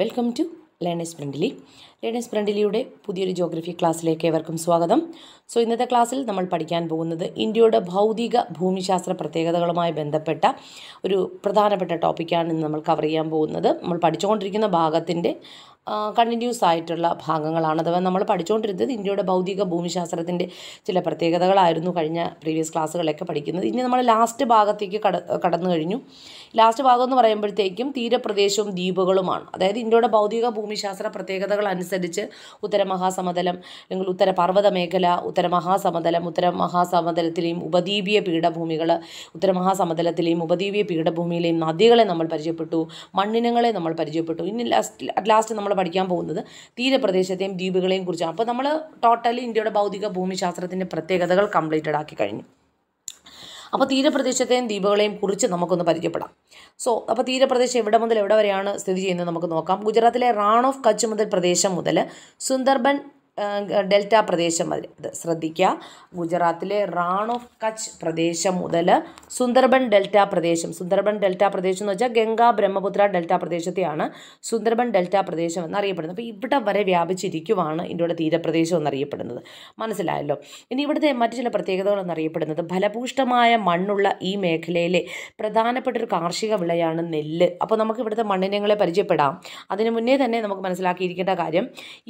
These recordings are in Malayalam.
welcome to learners friendly learners ഫ്രണ്ട്ലിയുടെ പുതിയൊരു ജോഗ്രഫി ക്ലാസ്സിലേക്ക് ഏവർക്കും സ്വാഗതം സോ ഇന്നത്തെ ക്ലാസ്സിൽ നമ്മൾ പഠിക്കാൻ പോകുന്നത് ഇന്ത്യയുടെ ഭൗതിക ഭൂമിശാസ്ത്ര പ്രത്യേകതകളുമായി ബന്ധപ്പെട്ട ഒരു പ്രധാനപ്പെട്ട ടോപ്പിക്കാണ് ഇന്ന് നമ്മൾ കവർ ചെയ്യാൻ പോകുന്നത് നമ്മൾ പഠിച്ചുകൊണ്ടിരിക്കുന്ന ഭാഗത്തിൻ്റെ കണ്ടിന്യൂസ് ആയിട്ടുള്ള ഭാഗങ്ങളാണ് അഥവാ നമ്മൾ പഠിച്ചുകൊണ്ടിരുന്നത് ഇന്ത്യയുടെ ഭൗതിക ഭൂമിശാസ്ത്രത്തിൻ്റെ ചില പ്രത്യേകതകളായിരുന്നു കഴിഞ്ഞ പ്രീവിയസ് ക്ലാസ്സുകളൊക്കെ പഠിക്കുന്നത് ഇനി നമ്മൾ ലാസ്റ്റ് ഭാഗത്തേക്ക് കട കടന്നു കഴിഞ്ഞു ലാസ്റ്റ് ഭാഗം എന്ന് പറയുമ്പോഴത്തേക്കും തീരപ്രദേശവും ദ്വീപുകളുമാണ് അതായത് ഇന്ത്യയുടെ ഭൗതിക ഭൂമിശാസ്ത്ര പ്രത്യേകതകൾ അനുസരിച്ച് ഉത്തരമഹാസമതലം അല്ലെങ്കിൽ ഉത്തര പർവ്വത മേഖല ഉത്തരമഹാസമതലം ഉത്തരമഹാസമതലത്തിലെയും ഉപദ്വീപീയ പീഠഭൂമികൾ ഉത്തരമഹാസമതലത്തിലെയും ഉപദ്വീപീയ പീഠഭൂമിയിലെയും നദികളെ നമ്മൾ പരിചയപ്പെട്ടു മണ്ണിനങ്ങളെ നമ്മൾ പരിചയപ്പെട്ടു ഇനി ലാസ്റ്റ് അറ്റ് ലാസ്റ്റ് നമ്മൾ പഠിക്കാൻ പോകുന്നത് തീരപ്രദേശത്തെയും ദ്വീപുകളെയും കുറിച്ചാണ് അപ്പോൾ നമ്മൾ ടോട്ടലി ഇന്ത്യയുടെ ഭൗതിക ഭൂമിശാസ്ത്രത്തിൻ്റെ പ്രത്യേകതകൾ കംപ്ലീറ്റഡ് ആക്കി കഴിഞ്ഞു അപ്പോൾ തീരപ്രദേശത്തെയും ദ്വീപുകളെയും കുറിച്ച് നമുക്കൊന്ന് പരിചയപ്പെടാം സോ അപ്പോൾ തീരപ്രദേശം എവിടെ മുതൽ എവിടെ വരെയാണ് സ്ഥിതി ചെയ്യുന്നത് നമുക്ക് നോക്കാം ഗുജറാത്തിലെ റാൺ ഓഫ് കച്ച് മുതൽ പ്രദേശം മുതൽ സുന്ദർബൻ ഡെൽറ്റ പ്രദേശം മതി അത് ശ്രദ്ധിക്കുക ഗുജറാത്തിലെ റാൺ ഓഫ് കച്ച് പ്രദേശം മുതൽ സുന്ദർബൻ ഡെൽറ്റ പ്രദേശം സുന്ദർബൻ ഡെൽറ്റ പ്രദേശം എന്ന് വെച്ചാൽ ഗംഗ ബ്രഹ്മപുത്ര ഡെൽറ്റ പ്രദേശത്തെയാണ് സുന്ദർബൻ ഡെൽറ്റ പ്രദേശം എന്നറിയപ്പെടുന്നത് അപ്പോൾ ഇവിടെ വരെ വ്യാപിച്ചിരിക്കുവാണ് ഇതിൻ്റെ തീരപ്രദേശം എന്നറിയപ്പെടുന്നത് മനസ്സിലായല്ലോ ഇനി ഇവിടുത്തെ മറ്റു ചില പ്രത്യേകതകൾ എന്നറിയപ്പെടുന്നത് ഫലഭൂഷ്ടമായ മണ്ണുള്ള ഈ മേഖലയിലെ പ്രധാനപ്പെട്ട ഒരു കാർഷിക വിളയാണ് നെല്ല് അപ്പോൾ നമുക്ക് ഇവിടുത്തെ മണ്ണിനങ്ങളെ പരിചയപ്പെടാം അതിനു മുന്നേ തന്നെ നമുക്ക് മനസ്സിലാക്കിയിരിക്കേണ്ട കാര്യം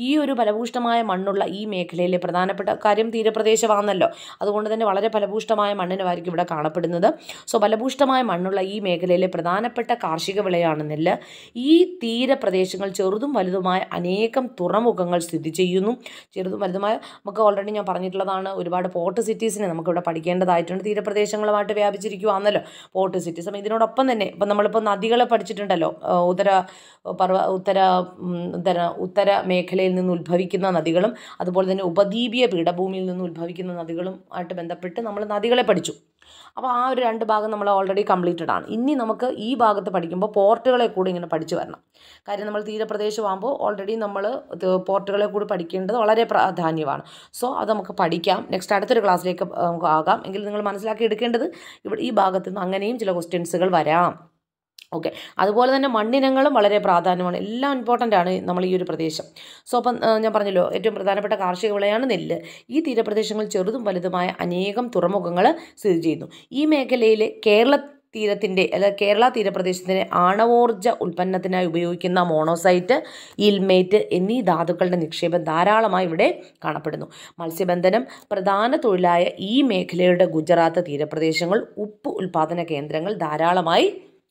ഈ ഒരു ഫലഭൂഷ്ടമായ മണ്ണ് മണ്ണുള്ള ഈ മേഖലയിലെ പ്രധാനപ്പെട്ട കാര്യം തീരപ്രദേശമാണെന്നല്ലോ അതുകൊണ്ട് തന്നെ വളരെ ഫലഭൂഷ്ടമായ മണ്ണിനുമായിരിക്കും ഇവിടെ കാണപ്പെടുന്നത് സോ ഫലഭൂഷ്ടമായ മണ്ണുള്ള ഈ മേഖലയിലെ പ്രധാനപ്പെട്ട കാർഷിക വിളയാണ് നെല്ല് ഈ തീരപ്രദേശങ്ങൾ ചെറുതും വലുതുമായ അനേകം തുറമുഖങ്ങൾ സ്ഥിതി ചെയ്യുന്നു ചെറുതും വലുതുമായ നമുക്ക് ഓൾറെഡി ഞാൻ പറഞ്ഞിട്ടുള്ളതാണ് ഒരുപാട് പോർട്ട് സിറ്റീസിനെ നമുക്കിവിടെ പഠിക്കേണ്ടതായിട്ടുണ്ട് തീരപ്രദേശങ്ങളുമായിട്ട് വ്യാപിച്ചിരിക്കുവാണല്ലോ പോർട്ട് സിറ്റീസ് അപ്പം ഇതിനോടൊപ്പം തന്നെ ഇപ്പം നമ്മളിപ്പോൾ നദികളെ പഠിച്ചിട്ടുണ്ടല്ലോ ഉത്തര പർവ ഉത്തര ഉത്തര ഉത്തര മേഖലയിൽ നിന്ന് ഉത്ഭവിക്കുന്ന നദികൾ നദികളും അതുപോലെ തന്നെ ഉപദ്വീപീയ പീഠഭൂമിയിൽ നിന്ന് ഉത്ഭവിക്കുന്ന നദികളും ആയിട്ട് ബന്ധപ്പെട്ട് നമ്മൾ നദികളെ പഠിച്ചു അപ്പോൾ ആ ഒരു രണ്ട് ഭാഗം നമ്മൾ ഓൾറെഡി കംപ്ലീറ്റഡ് ആണ് ഇനി നമുക്ക് ഈ ഭാഗത്ത് പഠിക്കുമ്പോൾ പോർട്ടുകളെ കൂടി ഇങ്ങനെ പഠിച്ചു വരണം കാര്യം നമ്മൾ തീരപ്രദേശമാകുമ്പോൾ ഓൾറെഡി നമ്മൾ പോർട്ടുകളെ കൂടി പഠിക്കേണ്ടത് വളരെ പ്രാധാന്യമാണ് സോ അത് നമുക്ക് പഠിക്കാം നെക്സ്റ്റ് അടുത്തൊരു ക്ലാസ്സിലേക്ക് നമുക്ക് ആകാം എങ്കിൽ നിങ്ങൾ മനസ്സിലാക്കി എടുക്കേണ്ടത് ഇവിടെ ഈ ഭാഗത്ത് നിന്ന് അങ്ങനെയും ചില ക്വസ്റ്റ്യൻസുകൾ വരാം ഓക്കെ അതുപോലെ തന്നെ മണ്ണിനങ്ങളും വളരെ പ്രാധാന്യമാണ് എല്ലാം ഇമ്പോർട്ടൻ്റ് ആണ് നമ്മൾ ഈ ഒരു പ്രദേശം സോ അപ്പം ഞാൻ പറഞ്ഞല്ലോ ഏറ്റവും പ്രധാനപ്പെട്ട കാർഷിക വിളയാണ് നെല്ല് ഈ തീരപ്രദേശങ്ങളിൽ ചെറുതും വലുതുമായ അനേകം തുറമുഖങ്ങൾ സ്ഥിതി ചെയ്യുന്നു ഈ മേഖലയിലെ കേരള തീരത്തിൻ്റെ അതായത് കേരള തീരപ്രദേശത്തിൻ്റെ ആണവോർജ ഉൽപ്പന്നത്തിനായി ഉപയോഗിക്കുന്ന മോണോസൈറ്റ് ഇൽമേറ്റ് എന്നീ ധാതുക്കളുടെ നിക്ഷേപം ധാരാളമായി ഇവിടെ കാണപ്പെടുന്നു മത്സ്യബന്ധനം പ്രധാന തൊഴിലായ ഈ മേഖലയുടെ ഗുജറാത്ത് തീരപ്രദേശങ്ങൾ ഉപ്പ് ഉൽപ്പാദന കേന്ദ്രങ്ങൾ ധാരാളമായി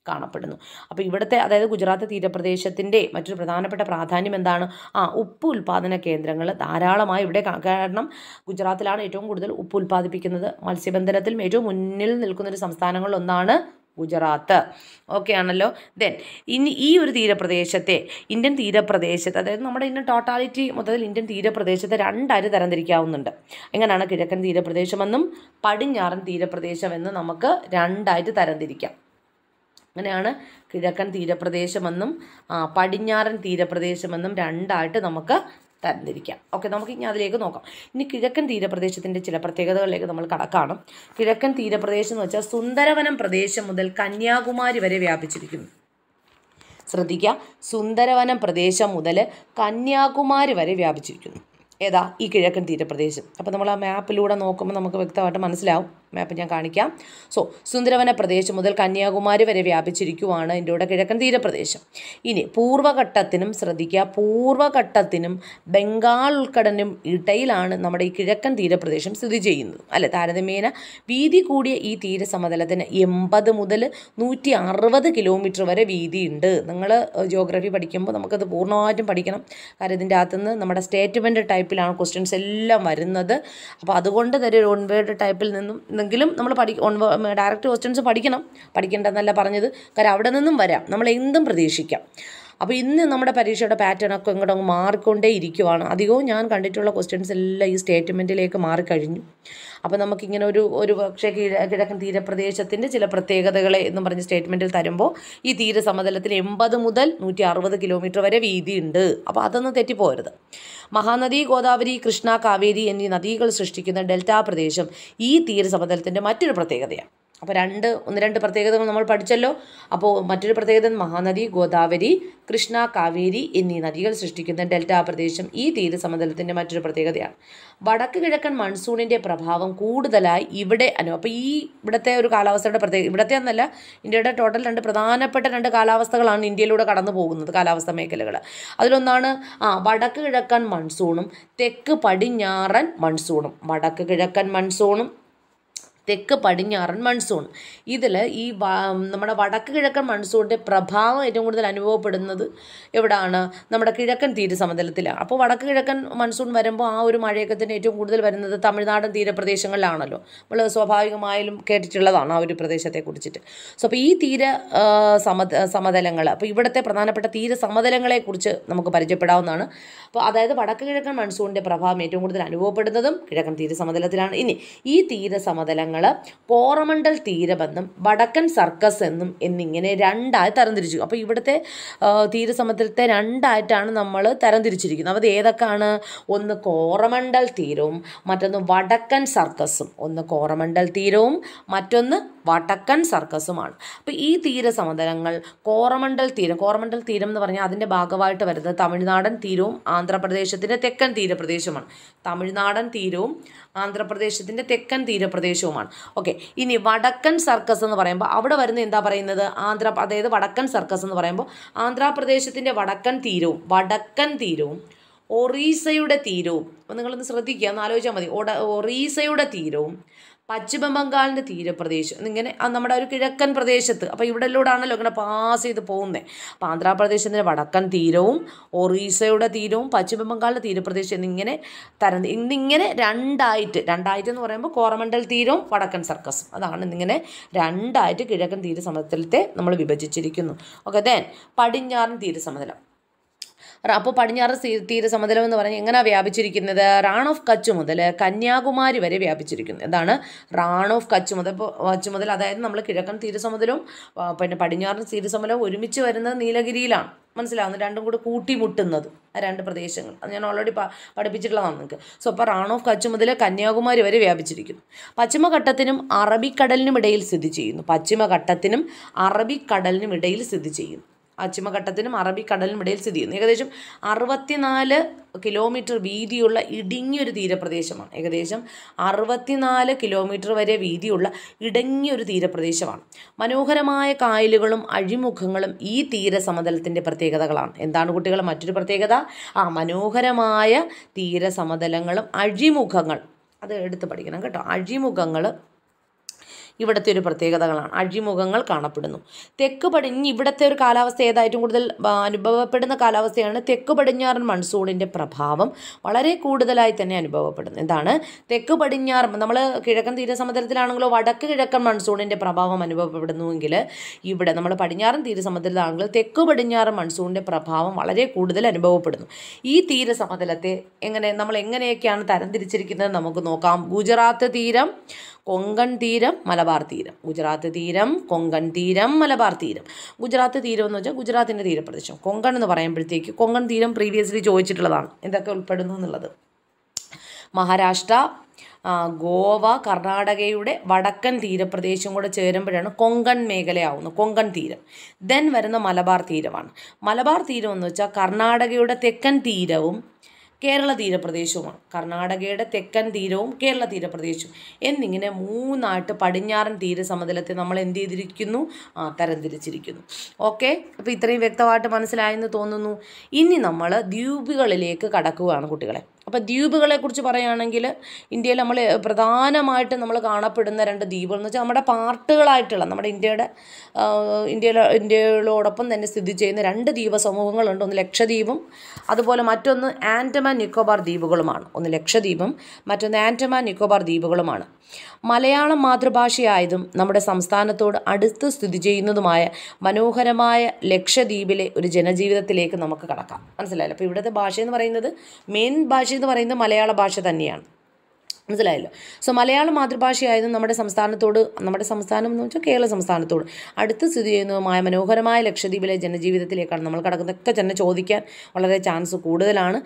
കാണപ്പെടുന്നു അപ്പോൾ ഇവിടുത്തെ അതായത് ഗുജറാത്ത് തീരപ്രദേശത്തിൻ്റെ മറ്റൊരു പ്രധാനപ്പെട്ട പ്രാധാന്യം എന്താണ് ആ ഉപ്പ് ഉൽപ്പാദന കേന്ദ്രങ്ങൾ ധാരാളമായി ഇവിടെ കാരണം ഗുജറാത്തിലാണ് ഏറ്റവും കൂടുതൽ ഉപ്പ് ഉൽപ്പാദിപ്പിക്കുന്നത് മത്സ്യബന്ധനത്തിൽ ഏറ്റവും മുന്നിൽ നിൽക്കുന്ന ഒരു സംസ്ഥാനങ്ങളിലൊന്നാണ് ഗുജറാത്ത് ഓക്കെ ആണല്ലോ ദെൻ ഇനി ഈ ഒരു തീരപ്രദേശത്തെ ഇന്ത്യൻ തീരപ്രദേശത്ത് അതായത് നമ്മുടെ ഇന്ത്യൻ ടോട്ടാലിറ്റി മൊത്തത്തിൽ ഇന്ത്യൻ തീരപ്രദേശത്തെ രണ്ടായിട്ട് തരംതിരിക്കാവുന്നുണ്ട് എങ്ങനെയാണ് കിഴക്കൻ തീരപ്രദേശമെന്നും പടിഞ്ഞാറൻ തീരപ്രദേശമെന്നും നമുക്ക് രണ്ടായിട്ട് തരംതിരിക്കാം അങ്ങനെയാണ് കിഴക്കൻ തീരപ്രദേശമെന്നും പടിഞ്ഞാറൻ തീരപ്രദേശമെന്നും രണ്ടായിട്ട് നമുക്ക് തരംതിരിക്കാം ഓക്കെ നമുക്ക് ഇനി അതിലേക്ക് നോക്കാം ഇനി കിഴക്കൻ തീരപ്രദേശത്തിൻ്റെ ചില പ്രത്യേകതകളിലേക്ക് നമ്മൾ കടക്കാണ് കിഴക്കൻ തീരപ്രദേശം എന്ന് വെച്ചാൽ സുന്ദരവനം പ്രദേശം മുതൽ കന്യാകുമാരി വരെ വ്യാപിച്ചിരിക്കുന്നു ശ്രദ്ധിക്കുക സുന്ദരവനം പ്രദേശം മുതൽ കന്യാകുമാരി വരെ വ്യാപിച്ചിരിക്കുന്നു ഏതാ ഈ കിഴക്കൻ തീരപ്രദേശം അപ്പോൾ നമ്മൾ ആ മാപ്പിലൂടെ നോക്കുമ്പോൾ നമുക്ക് വ്യക്തമായിട്ട് മനസ്സിലാവും മാപ്പ് ഞാൻ കാണിക്കാം സോ സുന്ദരവന പ്രദേശം മുതൽ കന്യാകുമാരി വരെ വ്യാപിച്ചിരിക്കുവാണ് ഇതിൻ്റെ കൂടെ കിഴക്കൻ തീരപ്രദേശം ഇനി പൂർവ്വഘട്ടത്തിനും ശ്രദ്ധിക്കുക പൂർവ്വഘട്ടത്തിനും ബംഗാൾ ഉൾക്കടനും ഇടയിലാണ് നമ്മുടെ ഈ കിഴക്കൻ തീരപ്രദേശം സ്ഥിതി ചെയ്യുന്നത് അല്ലെ താരതമ്യേന വീതി കൂടിയ ഈ തീരസമതലത്തിന് എൺപത് മുതൽ നൂറ്റി അറുപത് കിലോമീറ്റർ വരെ വീതിയുണ്ട് നിങ്ങൾ ജോഗ്രഫി പഠിക്കുമ്പോൾ നമുക്കത് പൂർണ്ണമായിട്ടും പഠിക്കണം കാരണം ഇതിൻ്റെ അകത്തുനിന്ന് നമ്മുടെ സ്റ്റേറ്റ്മെൻറ്റ് ടൈപ്പിലാണ് ക്വസ്റ്റ്യൻസ് എല്ലാം വരുന്നത് അപ്പോൾ അതുകൊണ്ട് തന്നെ ഒരു ടൈപ്പിൽ നിന്നും എന്നെങ്കിലും നമ്മൾ പഠി ഡയറക്റ്റ് ക്വസ്റ്റ്യൻസ് പഠിക്കണം പഠിക്കേണ്ടതെന്നല്ല പറഞ്ഞത് കാരണം അവിടെ നിന്നും വരാം നമ്മൾ എന്തും പ്രതീക്ഷിക്കാം അപ്പോൾ ഇന്ന് നമ്മുടെ പരീക്ഷയുടെ പാറ്റേൺ ഒക്കെ ഇങ്ങോട്ട് മാറിക്കൊണ്ടേ ഇരിക്കുവാണ് അധികവും ഞാൻ കണ്ടിട്ടുള്ള ക്വസ്റ്റ്യൻസ് എല്ലാം ഈ സ്റ്റേറ്റ്മെൻറ്റിലേക്ക് മാറിക്കഴിഞ്ഞു അപ്പോൾ നമുക്കിങ്ങനെ ഒരു ഒരു പക്ഷേ കിഴക്കൻ തീരപ്രദേശത്തിൻ്റെ ചില പ്രത്യേകതകളെ എന്ന് പറഞ്ഞ് സ്റ്റേറ്റ്മെൻറ്റിൽ തരുമ്പോൾ ഈ തീരസമതലത്തിൽ എൺപത് മുതൽ നൂറ്റി അറുപത് കിലോമീറ്റർ വരെ വീതിയുണ്ട് അപ്പോൾ അതൊന്നും തെറ്റിപ്പോരുത് മഹാനദി ഗോദാവരി കൃഷ്ണ കാവേരി എന്നീ നദികൾ സൃഷ്ടിക്കുന്ന ഡെൽറ്റ പ്രദേശം ഈ സമതലത്തിൻ്റെ മറ്റൊരു പ്രത്യേകതയാണ് അപ്പോൾ രണ്ട് ഒന്ന് രണ്ട് പ്രത്യേകതകൾ നമ്മൾ പഠിച്ചല്ലോ അപ്പോൾ മറ്റൊരു പ്രത്യേകത മഹാനദി ഗോദാവരി കൃഷ്ണ കാവേരി എന്നീ നദികൾ സൃഷ്ടിക്കുന്ന ഡെൽറ്റ പ്രദേശം ഈ തീരസമതലത്തിൻ്റെ മറ്റൊരു പ്രത്യേകതയാണ് വടക്ക് കിഴക്കൻ മൺസൂണിൻ്റെ പ്രഭാവം കൂടുതലായി ഇവിടെ അനു അപ്പോൾ ഈ ഇവിടുത്തെ ഒരു കാലാവസ്ഥയുടെ പ്രത്യേക ഇവിടുത്തെ എന്നല്ല ഇന്ത്യയുടെ ടോട്ടൽ രണ്ട് പ്രധാനപ്പെട്ട രണ്ട് കാലാവസ്ഥകളാണ് ഇന്ത്യയിലൂടെ കടന്നു പോകുന്നത് കാലാവസ്ഥ മേഖലകൾ അതിലൊന്നാണ് ആ വടക്ക് കിഴക്കൻ മൺസൂണും തെക്ക് പടിഞ്ഞാറൻ മൺസൂണും വടക്ക് കിഴക്കൻ മൺസൂണും തെക്ക് പടിഞ്ഞാറൻ മൺസൂൺ ഇതിൽ ഈ നമ്മുടെ വടക്ക് കിഴക്കൻ മൺസൂണിൻ്റെ പ്രഭാവം ഏറ്റവും കൂടുതൽ അനുഭവപ്പെടുന്നത് എവിടാണ് നമ്മുടെ കിഴക്കൻ തീരസമതലത്തിലാണ് അപ്പോൾ വടക്ക് കിഴക്കൻ മൺസൂൺ വരുമ്പോൾ ആ ഒരു മഴയൊക്കെ തന്നെ ഏറ്റവും കൂടുതൽ വരുന്നത് തമിഴ്നാടൻ തീരപ്രദേശങ്ങളിലാണല്ലോ നമ്മൾ സ്വാഭാവികമായാലും കേട്ടിട്ടുള്ളതാണ് ആ ഒരു പ്രദേശത്തെ കുറിച്ചിട്ട് സോ അപ്പോൾ ഈ തീര സമത സമതലങ്ങൾ അപ്പോൾ ഇവിടുത്തെ പ്രധാനപ്പെട്ട തീര സമതലങ്ങളെക്കുറിച്ച് നമുക്ക് പരിചയപ്പെടാവുന്നതാണ് അപ്പോൾ അതായത് വടക്ക് കിഴക്കൻ മൺസൂണിൻ്റെ പ്രഭാവം ഏറ്റവും കൂടുതൽ അനുഭവപ്പെടുന്നതും കിഴക്കൻ തീര സമതലത്തിലാണ് ഇനി ഈ തീര സമതലങ്ങൾ നഗരങ്ങൾ കോറമണ്ടൽ തീരമെന്നും വടക്കൻ സർക്കസ് എന്നും എന്നിങ്ങനെ രണ്ടായി തരംതിരിച്ചു അപ്പോൾ ഇവിടുത്തെ തീരസമുദ്രത്തെ രണ്ടായിട്ടാണ് നമ്മൾ തരംതിരിച്ചിരിക്കുന്നത് അത് ഏതൊക്കെയാണ് ഒന്ന് കോറമണ്ടൽ തീരവും മറ്റൊന്ന് വടക്കൻ സർക്കസും ഒന്ന് കോറമണ്ടൽ തീരവും മറ്റൊന്ന് വടക്കൻ സർക്കസുമാണ് അപ്പോൾ ഈ തീരസമതലങ്ങൾ കോറമണ്ടൽ തീരം കോറമണ്ടൽ തീരം എന്ന് പറഞ്ഞാൽ അതിൻ്റെ ഭാഗമായിട്ട് വരുന്നത് തമിഴ്നാടൻ തീരവും ആന്ധ്രാപ്രദേശത്തിൻ്റെ തെക്കൻ തീരപ്രദേശമാണ് തമിഴ്നാടൻ തീരവും ആന്ധ്രാപ്രദേശത്തിൻ്റെ തെക്കൻ തീരപ്രദേശവുമാണ് ഓക്കെ ഇനി വടക്കൻ സർക്കസ് എന്ന് പറയുമ്പോൾ അവിടെ വരുന്ന എന്താ പറയുന്നത് ആന്ധ്ര അതായത് വടക്കൻ സർക്കസ് എന്ന് പറയുമ്പോൾ ആന്ധ്രാപ്രദേശത്തിൻ്റെ വടക്കൻ തീരവും വടക്കൻ തീരവും ഒറീസയുടെ തീരവും നിങ്ങളൊന്ന് ശ്രദ്ധിക്കുക ഒന്ന് ആലോചിച്ചാൽ മതി ഒറീസയുടെ തീരവും പശ്ചിമ ബംഗാളിൻ്റെ തീരപ്രദേശം ഇങ്ങനെ നമ്മുടെ ഒരു കിഴക്കൻ പ്രദേശത്ത് അപ്പോൾ ഇവിടെല്ലൂടാണല്ലോ ഇങ്ങനെ പാസ് ചെയ്ത് പോകുന്നത് അപ്പോൾ ആന്ധ്രാപ്രദേശത്തിൻ്റെ വടക്കൻ തീരവും ഒറീസയുടെ തീരവും പശ്ചിമ ബംഗാളിൻ്റെ തീരപ്രദേശം എന്നിങ്ങനെ തരം ഇന്നിങ്ങനെ രണ്ടായിട്ട് രണ്ടായിട്ട് എന്ന് പറയുമ്പോൾ കോറമണ്ടൽ തീരവും വടക്കൻ സർക്കസും അതാണ് ഇന്നിങ്ങനെ രണ്ടായിട്ട് കിഴക്കൻ തീരസമതലത്തെ നമ്മൾ വിഭജിച്ചിരിക്കുന്നു ഓക്കെ ദെൻ പടിഞ്ഞാറൻ തീരസമതലം അപ്പോൾ പടിഞ്ഞാറ് തീരസമതലം എന്ന് പറഞ്ഞാൽ എങ്ങനെയാണ് വ്യാപിച്ചിരിക്കുന്നത് റാൺ ഓഫ് കച്ച് മുതൽ കന്യാകുമാരി വരെ വ്യാപിച്ചിരിക്കുന്നത് എന്താണ് റാൺ ഓഫ് കച്ച് മുതൽ കച്ച് മുതൽ അതായത് നമ്മൾ കിഴക്കൻ തീരസമതലവും പിന്നെ പടിഞ്ഞാറൻ തീരസമതലവും ഒരുമിച്ച് വരുന്നത് നീലഗിരിയിലാണ് മനസ്സിലാവുന്നു രണ്ടും കൂടി കൂട്ടിമുട്ടുന്നത് ആ രണ്ട് പ്രദേശങ്ങൾ അത് ഞാൻ ഓൾറെഡി പഠിപ്പിച്ചിട്ടുള്ളതാണ് നിങ്ങൾക്ക് സോ അപ്പോൾ റാൺ ഓഫ് കച്ച് മുതൽ കന്യാകുമാരി വരെ വ്യാപിച്ചിരിക്കുന്നു പശ്ചിമഘട്ടത്തിനും അറബിക്കടലിനും ഇടയിൽ സ്ഥിതി ചെയ്യുന്നു പശ്ചിമഘട്ടത്തിനും അറബിക്കടലിനും ഇടയിൽ സ്ഥിതി ചെയ്യുന്നു പശ്ചിമഘട്ടത്തിനും അറബിക്കടലിനും ഇടയിൽ സ്ഥിതി ചെയ്യുന്നു ഏകദേശം അറുപത്തിനാല് കിലോമീറ്റർ വീതിയുള്ള ഇടുങ്ങിയൊരു തീരപ്രദേശമാണ് ഏകദേശം അറുപത്തിനാല് കിലോമീറ്റർ വരെ വീതിയുള്ള ഇടുങ്ങിയൊരു തീരപ്രദേശമാണ് മനോഹരമായ കായലുകളും അഴിമുഖങ്ങളും ഈ തീരസമതലത്തിൻ്റെ പ്രത്യേകതകളാണ് എന്താണ് കുട്ടികൾ മറ്റൊരു പ്രത്യേകത ആ മനോഹരമായ തീരസമതലങ്ങളും അഴിമുഖങ്ങൾ അത് എടുത്ത് പഠിക്കണം കേട്ടോ അഴിമുഖങ്ങൾ ഇവിടുത്തെ ഒരു പ്രത്യേകതകളാണ് അഴിമുഖങ്ങൾ കാണപ്പെടുന്നു തെക്ക് പടിഞ്ഞ് ഇവിടുത്തെ ഒരു കാലാവസ്ഥ ഏതായിട്ടും കൂടുതൽ അനുഭവപ്പെടുന്ന കാലാവസ്ഥയാണ് തെക്ക് പടിഞ്ഞാറൻ മൺസൂണിൻ്റെ പ്രഭാവം വളരെ കൂടുതലായി തന്നെ അനുഭവപ്പെടുന്നു എന്താണ് തെക്ക് പടിഞ്ഞാറൻ നമ്മൾ കിഴക്കൻ തീരസമുദ്രത്തിലാണെങ്കിലോ വടക്ക് കിഴക്കൻ മൺസൂണിൻ്റെ പ്രഭാവം അനുഭവപ്പെടുന്നുവെങ്കിൽ ഇവിടെ നമ്മൾ പടിഞ്ഞാറൻ തീരസമുദ്രത്തിലാണെങ്കിലും തെക്ക് പടിഞ്ഞാറൻ മൺസൂണിൻ്റെ പ്രഭാവം വളരെ കൂടുതൽ അനുഭവപ്പെടുന്നു ഈ തീരസമതലത്തെ എങ്ങനെ നമ്മൾ എങ്ങനെയൊക്കെയാണ് തരംതിരിച്ചിരിക്കുന്നത് നമുക്ക് നോക്കാം ഗുജറാത്ത് തീരം കൊങ്കൺ തീരം മലബാർ തീരം ഗുജറാത്ത് തീരം കൊങ്കൺ തീരം മലബാർ തീരം ഗുജറാത്ത് തീരം എന്ന് വെച്ചാൽ ഗുജറാത്തിൻ്റെ തീരപ്രദേശം കൊങ്കൺ എന്ന് പറയുമ്പോഴത്തേക്ക് കൊങ്കൺ തീരം പ്രീവിയസ്ലി ചോദിച്ചിട്ടുള്ളതാണ് എന്തൊക്കെ ഉൾപ്പെടുന്നു എന്നുള്ളത് മഹാരാഷ്ട്ര ഗോവ കർണാടകയുടെ വടക്കൻ തീരപ്രദേശവും കൂടെ ചേരുമ്പോഴാണ് കൊങ്കൺ മേഖലയാവുന്നത് കൊങ്കൺ തീരം ദെൻ വരുന്ന മലബാർ തീരമാണ് മലബാർ തീരം എന്ന് വെച്ചാൽ കർണാടകയുടെ തെക്കൻ തീരവും കേരള തീരപ്രദേശവുമാണ് കർണാടകയുടെ തെക്കൻ തീരവും കേരള തീരപ്രദേശവും എന്നിങ്ങനെ മൂന്നായിട്ട് പടിഞ്ഞാറൻ തീരസമതലത്തെ നമ്മൾ എന്ത് ചെയ്തിരിക്കുന്നു ആ തരംതിരിച്ചിരിക്കുന്നു ഓക്കെ അപ്പോൾ ഇത്രയും വ്യക്തമായിട്ട് മനസ്സിലായെന്ന് തോന്നുന്നു ഇനി നമ്മൾ ദ്വീപുകളിലേക്ക് കടക്കുകയാണ് കുട്ടികളെ അപ്പോൾ കുറിച്ച് പറയുകയാണെങ്കിൽ ഇന്ത്യയിൽ നമ്മൾ പ്രധാനമായിട്ട് നമ്മൾ കാണപ്പെടുന്ന രണ്ട് ദ്വീപുകൾ എന്ന് വെച്ചാൽ നമ്മുടെ പാർട്ടുകളായിട്ടുള്ള നമ്മുടെ ഇന്ത്യയുടെ ഇന്ത്യയിലെ ഇന്ത്യയോടൊപ്പം തന്നെ സ്ഥിതി ചെയ്യുന്ന രണ്ട് ദ്വീപ സമൂഹങ്ങളുണ്ട് ഒന്ന് ലക്ഷദ്വീപും അതുപോലെ മറ്റൊന്ന് ആൻഡമാൻ നിക്കോബാർ ദ്വീപുകളുമാണ് ഒന്ന് ലക്ഷദ്വീപും മറ്റൊന്ന് ആൻഡമാൻ നിക്കോബാർ ദ്വീപുകളുമാണ് മലയാളം മാതൃഭാഷയായതും നമ്മുടെ സംസ്ഥാനത്തോട് അടുത്ത് സ്ഥിതി ചെയ്യുന്നതുമായ മനോഹരമായ ലക്ഷദ്വീപിലെ ഒരു ജനജീവിതത്തിലേക്ക് നമുക്ക് കടക്കാം മനസ്സിലായല്ലോ അപ്പോൾ ഇവിടുത്തെ ഭാഷ എന്ന് പറയുന്നത് മെയിൻ ഭാഷ എന്ന് പറയുന്നത് മലയാള ഭാഷ തന്നെയാണ് മനസ്സിലായല്ലോ സോ മലയാളം മാതൃഭാഷയായതും നമ്മുടെ സംസ്ഥാനത്തോട് നമ്മുടെ സംസ്ഥാനം എന്ന് വെച്ചാൽ കേരള സംസ്ഥാനത്തോട് അടുത്ത് സ്ഥിതി ചെയ്യുന്നതുമായ മനോഹരമായ ലക്ഷദ്വീപിലെ ജനജീവിതത്തിലേക്കാണ് നമ്മൾ കടക്കുന്നതൊക്കെ തന്നെ ചോദിക്കാൻ വളരെ ചാൻസ് കൂടുതലാണ്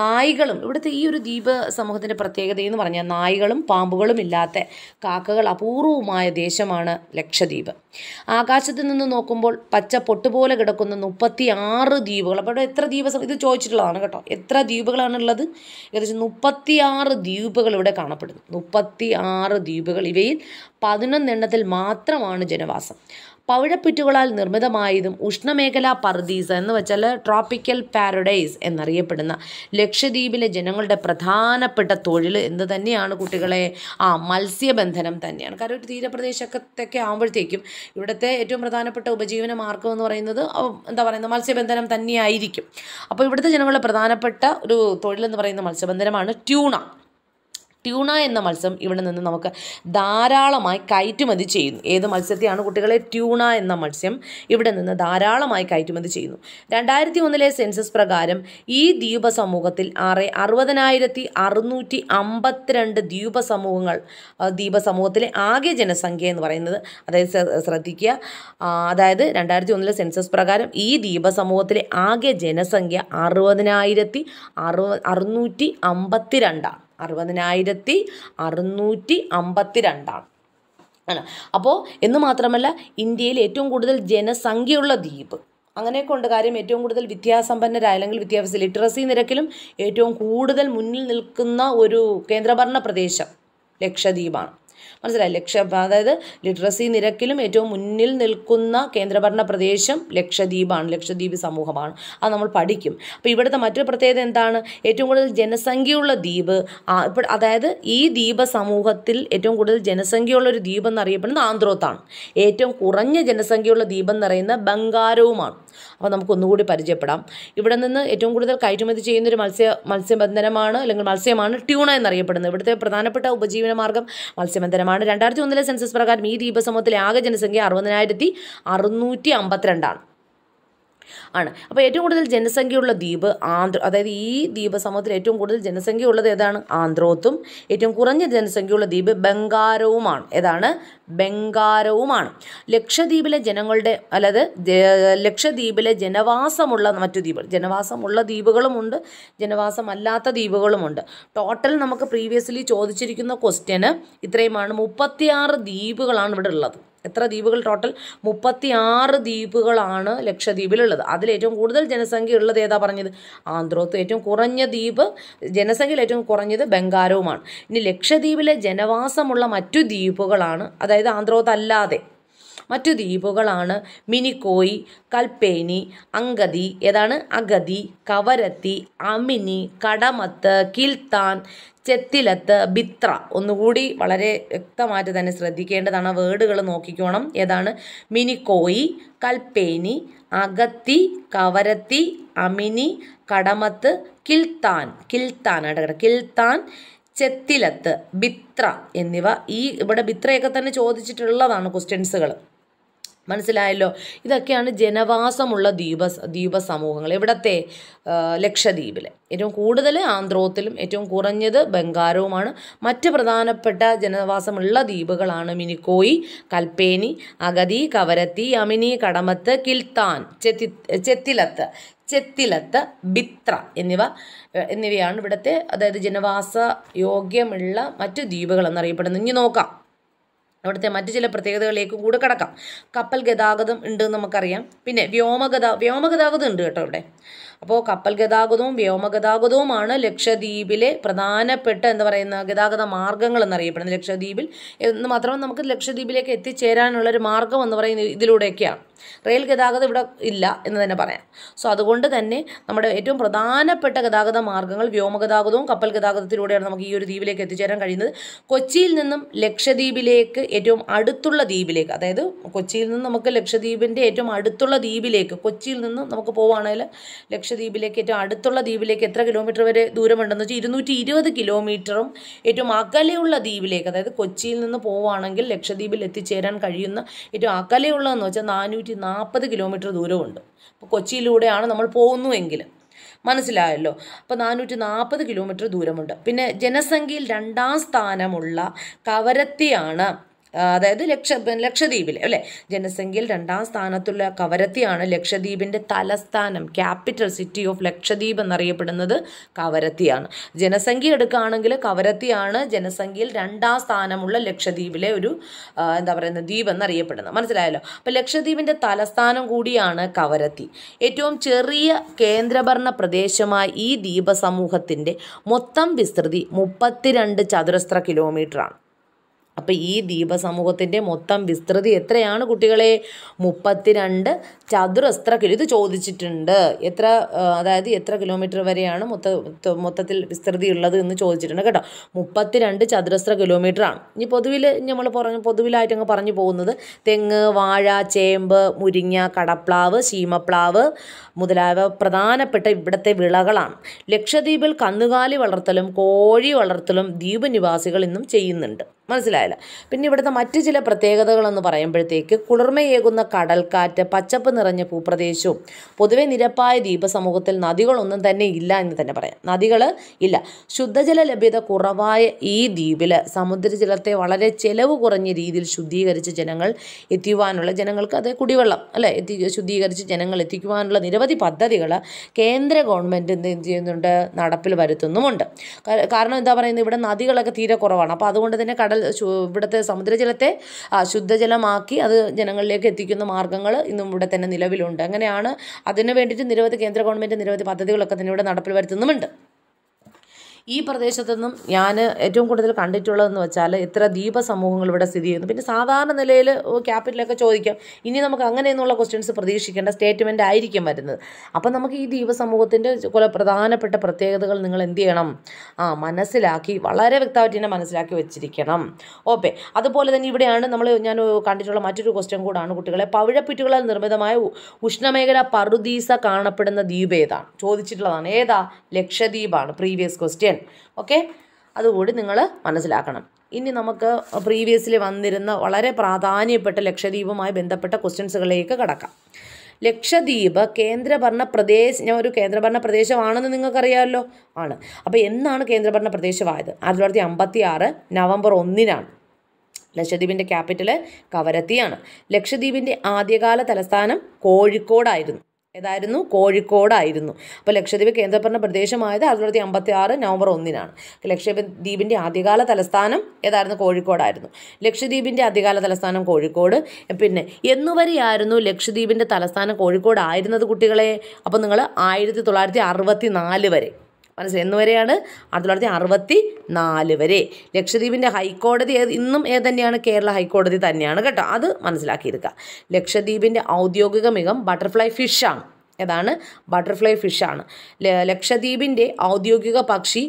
നായ്കളും ഇവിടുത്തെ ഈ ഒരു ദ്വീപ് സമൂഹത്തിൻ്റെ പ്രത്യേകത എന്ന് പറഞ്ഞാൽ നായ്കളും പാമ്പുകളും ഇല്ലാത്ത കാക്കകൾ അപൂർവമായ ദേശമാണ് ലക്ഷദ്വീപ് ആകാശത്ത് നിന്ന് നോക്കുമ്പോൾ പച്ച പൊട്ടുപോലെ കിടക്കുന്ന മുപ്പത്തി ആറ് ദ്വീപുകൾ അപ്പോൾ ഇവിടെ എത്ര ദ്വീപ ഇത് ചോദിച്ചിട്ടുള്ളതാണ് കേട്ടോ എത്ര ദ്വീപുകളാണുള്ളത് ഏകദേശം ആറ് ദ്വീപുകൾ ഇവിടെ കാണാം കാണപ്പെടുന്നു മുപ്പത്തി ആറ് ദ്വീപുകൾ ഇവയിൽ പതിനൊന്നെണ്ണത്തിൽ മാത്രമാണ് ജനവാസം പവിഴപ്പുറ്റുകളാൽ നിർമ്മിതമായതും ഉഷ്ണമേഖലാ പർദീസ എന്ന് വെച്ചാൽ ട്രോപ്പിക്കൽ പാരഡൈസ് എന്നറിയപ്പെടുന്ന ലക്ഷദ്വീപിലെ ജനങ്ങളുടെ പ്രധാനപ്പെട്ട തൊഴിൽ എന്ന് തന്നെയാണ് കുട്ടികളെ ആ മത്സ്യബന്ധനം തന്നെയാണ് കാരണം ഒരു തീരപ്രദേശത്തൊക്കെ ആകുമ്പോഴത്തേക്കും ഇവിടുത്തെ ഏറ്റവും പ്രധാനപ്പെട്ട ഉപജീവന മാർഗം എന്ന് പറയുന്നത് എന്താ പറയുന്നത് മത്സ്യബന്ധനം തന്നെയായിരിക്കും അപ്പോൾ ഇവിടുത്തെ ജനങ്ങളുടെ പ്രധാനപ്പെട്ട ഒരു തൊഴിലെന്ന് പറയുന്ന മത്സ്യബന്ധനമാണ് ട്യൂണ ട്യൂണ എന്ന മത്സ്യം ഇവിടെ നിന്ന് നമുക്ക് ധാരാളമായി കയറ്റുമതി ചെയ്യുന്നു ഏത് മത്സ്യത്തെയാണ് കുട്ടികളെ ട്യൂണ എന്ന മത്സ്യം ഇവിടെ നിന്ന് ധാരാളമായി കയറ്റുമതി ചെയ്യുന്നു രണ്ടായിരത്തി ഒന്നിലെ സെൻസസ് പ്രകാരം ഈ ദ്വീപ സമൂഹത്തിൽ ആറ് അറുപതിനായിരത്തി അറുന്നൂറ്റി അമ്പത്തിരണ്ട് ദ്വീപ സമൂഹങ്ങൾ ദ്വീപ സമൂഹത്തിലെ ആകെ ജനസംഖ്യ എന്ന് പറയുന്നത് അതായത് ശ്രദ്ധിക്കുക അതായത് രണ്ടായിരത്തി ഒന്നിലെ സെൻസസ് പ്രകാരം ഈ ദ്വീപ സമൂഹത്തിലെ ആകെ ജനസംഖ്യ അറുപതിനായിരത്തി അറുപ അറുന്നൂറ്റി അമ്പത്തിരണ്ടാണ് അറുപതിനായിരത്തി അറുന്നൂറ്റി അമ്പത്തി രണ്ടാണ് ആണ് അപ്പോൾ എന്ന് മാത്രമല്ല ഇന്ത്യയിൽ ഏറ്റവും കൂടുതൽ ജനസംഖ്യയുള്ള ദ്വീപ് അങ്ങനെയൊക്കെ ഉണ്ട് കാര്യം ഏറ്റവും കൂടുതൽ വിദ്യാസമ്പന്നരായ അല്ലെങ്കിൽ വിദ്യാഭ്യാസ ലിറ്ററസി നിരക്കിലും ഏറ്റവും കൂടുതൽ മുന്നിൽ നിൽക്കുന്ന ഒരു കേന്ദ്രഭരണ പ്രദേശം ലക്ഷദ്വീപാണ് മനസ്സിലായി ലക്ഷ അതായത് ലിറ്ററസി നിരക്കിലും ഏറ്റവും മുന്നിൽ നിൽക്കുന്ന കേന്ദ്രഭരണ പ്രദേശം ലക്ഷദ്വീപാണ് ലക്ഷദ്വീപ് സമൂഹമാണ് അത് നമ്മൾ പഠിക്കും അപ്പോൾ ഇവിടുത്തെ മറ്റൊരു പ്രത്യേകത എന്താണ് ഏറ്റവും കൂടുതൽ ജനസംഖ്യയുള്ള ദ്വീപ് അതായത് ഈ ദ്വീപ സമൂഹത്തിൽ ഏറ്റവും കൂടുതൽ ജനസംഖ്യയുള്ള ഒരു ദ്വീപ് എന്നറിയപ്പെടുന്നത് ആന്ധ്രോത്താണ് ഏറ്റവും കുറഞ്ഞ ജനസംഖ്യയുള്ള ദ്വീപ് എന്ന് പറയുന്നത് ബംഗാരവുമാണ് അപ്പോൾ നമുക്കൊന്നുകൂടി പരിചയപ്പെടാം ഇവിടെ നിന്ന് ഏറ്റവും കൂടുതൽ കയറ്റുമതി ചെയ്യുന്നൊരു മത്സ്യ മത്സ്യബന്ധനമാണ് അല്ലെങ്കിൽ മത്സ്യമാണ് ട്യൂണ എന്നറിയപ്പെടുന്നത് ഇവിടുത്തെ പ്രധാനപ്പെട്ട ഉപജീവന മാർഗം മത്സ്യബന്ധനമാണ് രണ്ടായിരത്തി ഒന്നിലെ സെൻസസ് പ്രകാരം ഈ ദ്വീപസമൂഹത്തിലെ ആകെ ജനസംഖ്യ അറുപതിനായിരത്തി അറുന്നൂറ്റി അമ്പത്തിരണ്ടാണ് ആണ് അപ്പോൾ ഏറ്റവും കൂടുതൽ ജനസംഖ്യയുള്ള ദ്വീപ് ആന്ധ്ര അതായത് ഈ ദ്വീപ് സമൂഹത്തിൽ ഏറ്റവും കൂടുതൽ ജനസംഖ്യയുള്ളത് ഏതാണ് ആന്ധ്രോത്തും ഏറ്റവും കുറഞ്ഞ ജനസംഖ്യയുള്ള ദ്വീപ് ബംഗാരവുമാണ് ഏതാണ് ബംഗാരവുമാണ് ലക്ഷദ്വീപിലെ ജനങ്ങളുടെ അല്ലാത് ലക്ഷദ്വീപിലെ ജനവാസമുള്ള മറ്റു ദ്വീപുകൾ ജനവാസമുള്ള ദ്വീപുകളുമുണ്ട് ജനവാസമല്ലാത്ത ദ്വീപുകളുമുണ്ട് ടോട്ടൽ നമുക്ക് പ്രീവിയസ്ലി ചോദിച്ചിരിക്കുന്ന ക്വസ്റ്റ്യന് ഇത്രയുമാണ് മുപ്പത്തിയാറ് ദ്വീപുകളാണ് ഇവിടെ ഉള്ളത് എത്ര ദ്വീപുകൾ ടോട്ടൽ മുപ്പത്തി ആറ് ദ്വീപുകളാണ് ലക്ഷദ്വീപിലുള്ളത് അതിലേറ്റവും കൂടുതൽ ജനസംഖ്യ ഉള്ളത് ഏതാ പറഞ്ഞത് ആന്ധ്രോത്ത് ഏറ്റവും കുറഞ്ഞ ദ്വീപ് ജനസംഖ്യയിൽ ഏറ്റവും കുറഞ്ഞത് ബംഗാരവുമാണ് ഇനി ലക്ഷദ്വീപിലെ ജനവാസമുള്ള മറ്റു ദ്വീപുകളാണ് അതായത് ആന്ധ്രോത്ത് അല്ലാതെ മറ്റു ദ്വീപുകളാണ് മിനിക്കോയി കൽപ്പേനി അങ്കതി ഏതാണ് അഗതി കവരത്തി അമിനി കടമത്ത് കിൽത്താൻ ചെത്തിലത്ത് ബിത്ര ഒന്നുകൂടി വളരെ വ്യക്തമായിട്ട് തന്നെ ശ്രദ്ധിക്കേണ്ടതാണ് വേർഡുകൾ നോക്കിക്കോണം ഏതാണ് മിനിക്കോയി കൽപ്പേനി അകത്തി കവരത്തി അമിനി കടമത്ത് കിൽത്താൻ കിൽത്താൻ ആട്ട കിൽത്താൻ ചെത്തിലത്ത് ബിത്ര എന്നിവ ഈ ഇവിടെ ബിത്രയൊക്കെ തന്നെ ചോദിച്ചിട്ടുള്ളതാണ് ക്വസ്റ്റ്യൻസുകൾ മനസ്സിലായല്ലോ ഇതൊക്കെയാണ് ജനവാസമുള്ള ദ്വീപ ദ്വീപ സമൂഹങ്ങൾ ഇവിടത്തെ ലക്ഷദ്വീപിൽ ഏറ്റവും കൂടുതൽ ആന്ധ്രോത്തിലും ഏറ്റവും കുറഞ്ഞത് ബംഗാരവുമാണ് മറ്റ് പ്രധാനപ്പെട്ട ജനവാസമുള്ള ദ്വീപുകളാണ് മിനിക്കോയി കൽപ്പേനി അഗതി കവരത്തി അമിനി കടമത്ത് കിൽത്താൻ ചെത്തി ചെത്തിലത്ത് ചെത്തിലത്ത് ബിത്ര എന്നിവ എന്നിവയാണ് ഇവിടുത്തെ അതായത് ജനവാസ യോഗ്യമുള്ള മറ്റ് ദ്വീപുകൾ എന്നറിയപ്പെടുന്നത് ഇനി നോക്കാം അവിടുത്തെ മറ്റു ചില പ്രത്യേകതകളിലേക്കും കൂടെ കടക്കാം കപ്പൽ ഗതാഗതം ഉണ്ട് നമുക്കറിയാം പിന്നെ വ്യോമഗതാ വ്യോമഗതാഗതം ഉണ്ട് കേട്ടോ ഇവിടെ അപ്പോൾ കപ്പൽ ഗതാഗതവും വ്യോമഗതാഗതവുമാണ് ലക്ഷദ്വീപിലെ പ്രധാനപ്പെട്ട എന്താ പറയുന്ന ഗതാഗത മാർഗ്ഗങ്ങൾ എന്നറിയപ്പെടുന്നത് ലക്ഷദ്വീപിൽ എന്ന് മാത്രമേ നമുക്ക് ലക്ഷദ്വീപിലേക്ക് എത്തിച്ചേരാനുള്ളൊരു മാർഗ്ഗം എന്ന് പറയുന്നത് ഇതിലൂടെയൊക്കെയാണ് റെയിൽ ഗതാഗതം ഇവിടെ ഇല്ല എന്ന് തന്നെ പറയാം സോ അതുകൊണ്ട് തന്നെ നമ്മുടെ ഏറ്റവും പ്രധാനപ്പെട്ട ഗതാഗത മാർഗ്ഗങ്ങൾ വ്യോമഗതാഗതവും കപ്പൽ ഗതാഗതത്തിലൂടെയാണ് നമുക്ക് ഈ ഒരു ദ്വീപിലേക്ക് എത്തിച്ചേരാൻ കഴിയുന്നത് കൊച്ചിയിൽ നിന്നും ലക്ഷദ്വീപിലേക്ക് ഏറ്റവും അടുത്തുള്ള ദ്വീപിലേക്ക് അതായത് കൊച്ചിയിൽ നിന്ന് നമുക്ക് ലക്ഷദ്വീപിൻ്റെ ഏറ്റവും അടുത്തുള്ള ദ്വീപിലേക്ക് കൊച്ചിയിൽ നിന്ന് നമുക്ക് പോവുകയാണെങ്കിൽ ലക്ഷദ്വീപിലേക്ക് ഏറ്റവും അടുത്തുള്ള ദ്വീപിലേക്ക് എത്ര കിലോമീറ്റർ വരെ ദൂരമുണ്ടെന്ന് വെച്ചാൽ ഇരുന്നൂറ്റി ഇരുപത് കിലോമീറ്ററും ഏറ്റവും അകലെയുള്ള ദ്വീപിലേക്ക് അതായത് കൊച്ചിയിൽ നിന്ന് പോവുകയാണെങ്കിൽ ലക്ഷദ്വീപിൽ എത്തിച്ചേരാൻ കഴിയുന്ന ഏറ്റവും അകലെയുള്ളതെന്ന് വെച്ചാൽ നാനൂറ്റി നാനൂറ്റി നാൽപ്പത് കിലോമീറ്റർ ദൂരമുണ്ട് അപ്പോൾ കൊച്ചിയിലൂടെയാണ് നമ്മൾ പോകുന്നുവെങ്കിൽ മനസ്സിലായല്ലോ അപ്പോൾ നാനൂറ്റി നാൽപ്പത് കിലോമീറ്റർ ദൂരമുണ്ട് പിന്നെ ജനസംഖ്യയിൽ രണ്ടാം സ്ഥാനമുള്ള കവരത്തിയാണ് അതായത് ലക്ഷ ലക്ഷദ്വീപിലെ അല്ലേ ജനസംഖ്യയിൽ രണ്ടാം സ്ഥാനത്തുള്ള കവരത്തിയാണ് ലക്ഷദ്വീപിൻ്റെ തലസ്ഥാനം ക്യാപിറ്റൽ സിറ്റി ഓഫ് ലക്ഷദ്വീപ് എന്നറിയപ്പെടുന്നത് കവരത്തിയാണ് ജനസംഖ്യ എടുക്കുകയാണെങ്കിൽ കവരത്തിയാണ് ജനസംഖ്യയിൽ രണ്ടാം സ്ഥാനമുള്ള ലക്ഷദ്വീപിലെ ഒരു എന്താ പറയുന്നത് ദ്വീപ് എന്നറിയപ്പെടുന്നത് മനസ്സിലായല്ലോ അപ്പോൾ ലക്ഷദ്വീപിൻ്റെ തലസ്ഥാനം കൂടിയാണ് കവരത്തി ഏറ്റവും ചെറിയ കേന്ദ്രഭരണ പ്രദേശമായ ഈ ദ്വീപ സമൂഹത്തിൻ്റെ മൊത്തം വിസ്തൃതി മുപ്പത്തിരണ്ട് ചതുരശ്ര കിലോമീറ്ററാണ് അപ്പോൾ ഈ ദ്വീപസമൂഹത്തിൻ്റെ മൊത്തം വിസ്തൃതി എത്രയാണ് കുട്ടികളെ മുപ്പത്തിരണ്ട് ചതുരശ്ര കിലോ ഇത് ചോദിച്ചിട്ടുണ്ട് എത്ര അതായത് എത്ര കിലോമീറ്റർ വരെയാണ് മൊത്ത മൊത്തത്തിൽ വിസ്തൃതി ഉള്ളത് എന്ന് ചോദിച്ചിട്ടുണ്ട് കേട്ടോ മുപ്പത്തിരണ്ട് ചതുരശ്ര കിലോമീറ്റർ ആണ് ഇനി പൊതുവിൽ നമ്മൾ പറഞ്ഞു പൊതുവിലായിട്ട് അങ്ങ് പറഞ്ഞു പോകുന്നത് തെങ്ങ് വാഴ ചേമ്പ് മുരിങ്ങ കടപ്ലാവ് ശീമപ്ലാവ് മുതലായവ പ്രധാനപ്പെട്ട ഇവിടുത്തെ വിളകളാണ് ലക്ഷദ്വീപിൽ കന്നുകാലി വളർത്തലും കോഴി വളർത്തലും ദ്വീപ് നിവാസികൾ ഇന്നും ചെയ്യുന്നുണ്ട് മനസ്സിലായില്ല പിന്നെ ഇവിടുത്തെ മറ്റ് ചില പ്രത്യേകതകളെന്ന് പറയുമ്പോഴത്തേക്ക് കുളിർമയേകുന്ന കടൽക്കാറ്റ് പച്ചപ്പ് നിറഞ്ഞ ഭൂപ്രദേശവും പൊതുവെ നിരപ്പായ ദ്വീപസമൂഹത്തിൽ നദികളൊന്നും തന്നെ ഇല്ല എന്ന് തന്നെ പറയാം നദികൾ ഇല്ല ശുദ്ധജല ലഭ്യത കുറവായ ഈ ദ്വീപിൽ സമുദ്രജലത്തെ വളരെ ചെലവ് കുറഞ്ഞ രീതിയിൽ ശുദ്ധീകരിച്ച് ജനങ്ങൾ എത്തിക്കുവാനുള്ള ജനങ്ങൾക്ക് അത് കുടിവെള്ളം അല്ലേ എത്തി ശുദ്ധീകരിച്ച് ജനങ്ങൾ എത്തിക്കുവാനുള്ള നിരവധി പദ്ധതികൾ കേന്ദ്ര ഗവൺമെൻറ് എന്ത് ചെയ്യുന്നുണ്ട് നടപ്പിൽ വരുത്തുന്നുമുണ്ട് കാരണം എന്താ പറയുന്നത് ഇവിടെ നദികളൊക്കെ തീരെ കുറവാണ് അപ്പോൾ അതുകൊണ്ട് തന്നെ കടൽ ഇവിടുത്തെ സമുദ്രജലത്തെ ശുദ്ധജലമാക്കി അത് ജനങ്ങളിലേക്ക് എത്തിക്കുന്ന മാർഗ്ഗങ്ങൾ ഇന്നും ഇവിടെ തന്നെ നിലവിലുണ്ട് അങ്ങനെയാണ് അതിനു വേണ്ടിയിട്ട് നിരവധി കേന്ദ്ര ഗവൺമെൻറ് നിരവധി പദ്ധതികളൊക്കെ തന്നെ ഇവിടെ നടപ്പിൽ വരുത്തുന്നുമുണ്ട് ഈ പ്രദേശത്തു നിന്നും ഞാൻ ഏറ്റവും കൂടുതൽ കണ്ടിട്ടുള്ളതെന്ന് വെച്ചാൽ ഇത്ര സമൂഹങ്ങൾ ഇവിടെ സ്ഥിതി ചെയ്യുന്നു പിന്നെ സാധാരണ നിലയിൽ ക്യാപിറ്റലൊക്കെ ചോദിക്കാം ഇനി നമുക്ക് അങ്ങനെയെന്നുള്ള ക്വസ്റ്റ്യൻസ് പ്രതീക്ഷിക്കേണ്ട സ്റ്റേറ്റ്മെൻ്റ് ആയിരിക്കും വരുന്നത് അപ്പം നമുക്ക് ഈ സമൂഹത്തിൻ്റെ കുറെ പ്രധാനപ്പെട്ട പ്രത്യേകതകൾ നിങ്ങൾ എന്ത് ചെയ്യണം ആ മനസ്സിലാക്കി വളരെ വ്യക്തമായിട്ട് തന്നെ മനസ്സിലാക്കി വെച്ചിരിക്കണം ഓക്കെ അതുപോലെ തന്നെ ഇവിടെയാണ് നമ്മൾ ഞാൻ കണ്ടിട്ടുള്ള മറ്റൊരു ക്വസ്റ്റ്യൻ കൂടാണ് കുട്ടികളെ പവിഴപ്പിറ്റുകളാൽ നിർമ്മിതമായ ഉഷ്ണമേഖല പറുദീസ കാണപ്പെടുന്ന ദ്വീപ് ഏതാണ് ചോദിച്ചിട്ടുള്ളതാണ് ഏതാ ലക്ഷദ്വീപാണ് പ്രീവിയസ് ക്വസ്റ്റ്യൻ ഓക്കേ ഓക്കെ അതുകൂടി നിങ്ങൾ മനസ്സിലാക്കണം ഇനി നമുക്ക് പ്രീവിയസ്ലി വന്നിരുന്ന വളരെ പ്രാധാന്യപ്പെട്ട ലക്ഷദ്വീപുമായി ബന്ധപ്പെട്ട ക്വസ്റ്റ്യൻസുകളിലേക്ക് കടക്കാം ലക്ഷദ്വീപ് കേന്ദ്രഭരണ പ്രദേശം ഞാൻ ഒരു കേന്ദ്രഭരണ പ്രദേശമാണെന്ന് നിങ്ങൾക്കറിയാമല്ലോ ആണ് അപ്പോൾ എന്നാണ് കേന്ദ്രഭരണ പ്രദേശമായത് ആയിരത്തി തൊള്ളായിരത്തി അമ്പത്തി ആറ് നവംബർ ഒന്നിനാണ് ലക്ഷദ്വീപിൻ്റെ ക്യാപിറ്റല് കവരത്തിയാണ് ലക്ഷദ്വീപിൻ്റെ ആദ്യകാല തലസ്ഥാനം കോഴിക്കോടായിരുന്നു ഏതായിരുന്നു കോഴിക്കോടായിരുന്നു അപ്പോൾ ലക്ഷദ്വീപ് കേന്ദ്രഭരണ പ്രദേശമായത് ആയിരത്തി തൊള്ളായിരത്തി അമ്പത്തി ആറ് നവംബർ ഒന്നിനാണ് ലക്ഷദ്വീപിൻ്റെ ആദ്യകാല തലസ്ഥാനം ഏതായിരുന്നു കോഴിക്കോടായിരുന്നു ലക്ഷദ്വീപിൻ്റെ ആദ്യകാല തലസ്ഥാനം കോഴിക്കോട് പിന്നെ എന്നുവരെയായിരുന്നു ലക്ഷദ്വീപിൻ്റെ തലസ്ഥാനം കോഴിക്കോടായിരുന്നത് കുട്ടികളെ അപ്പോൾ നിങ്ങൾ ആയിരത്തി തൊള്ളായിരത്തി അറുപത്തി നാല് വരെ മനസ്സിലായി എന്ന് വരെയാണ് ആയിരത്തി തൊള്ളായിരത്തി അറുപത്തി നാല് വരെ ലക്ഷദ്വീപിൻ്റെ ഹൈക്കോടതി ഇന്നും ഏത് തന്നെയാണ് കേരള ഹൈക്കോടതി തന്നെയാണ് കേട്ടോ അത് മനസ്സിലാക്കിയിരിക്കുക ലക്ഷദ്വീപിൻ്റെ ഔദ്യോഗിക മികം ബട്ടർഫ്ലൈ ഫിഷാണ് ഏതാണ് ബട്ടർഫ്ലൈ ഫിഷാണ് ലക്ഷദ്വീപിൻ്റെ ഔദ്യോഗിക പക്ഷി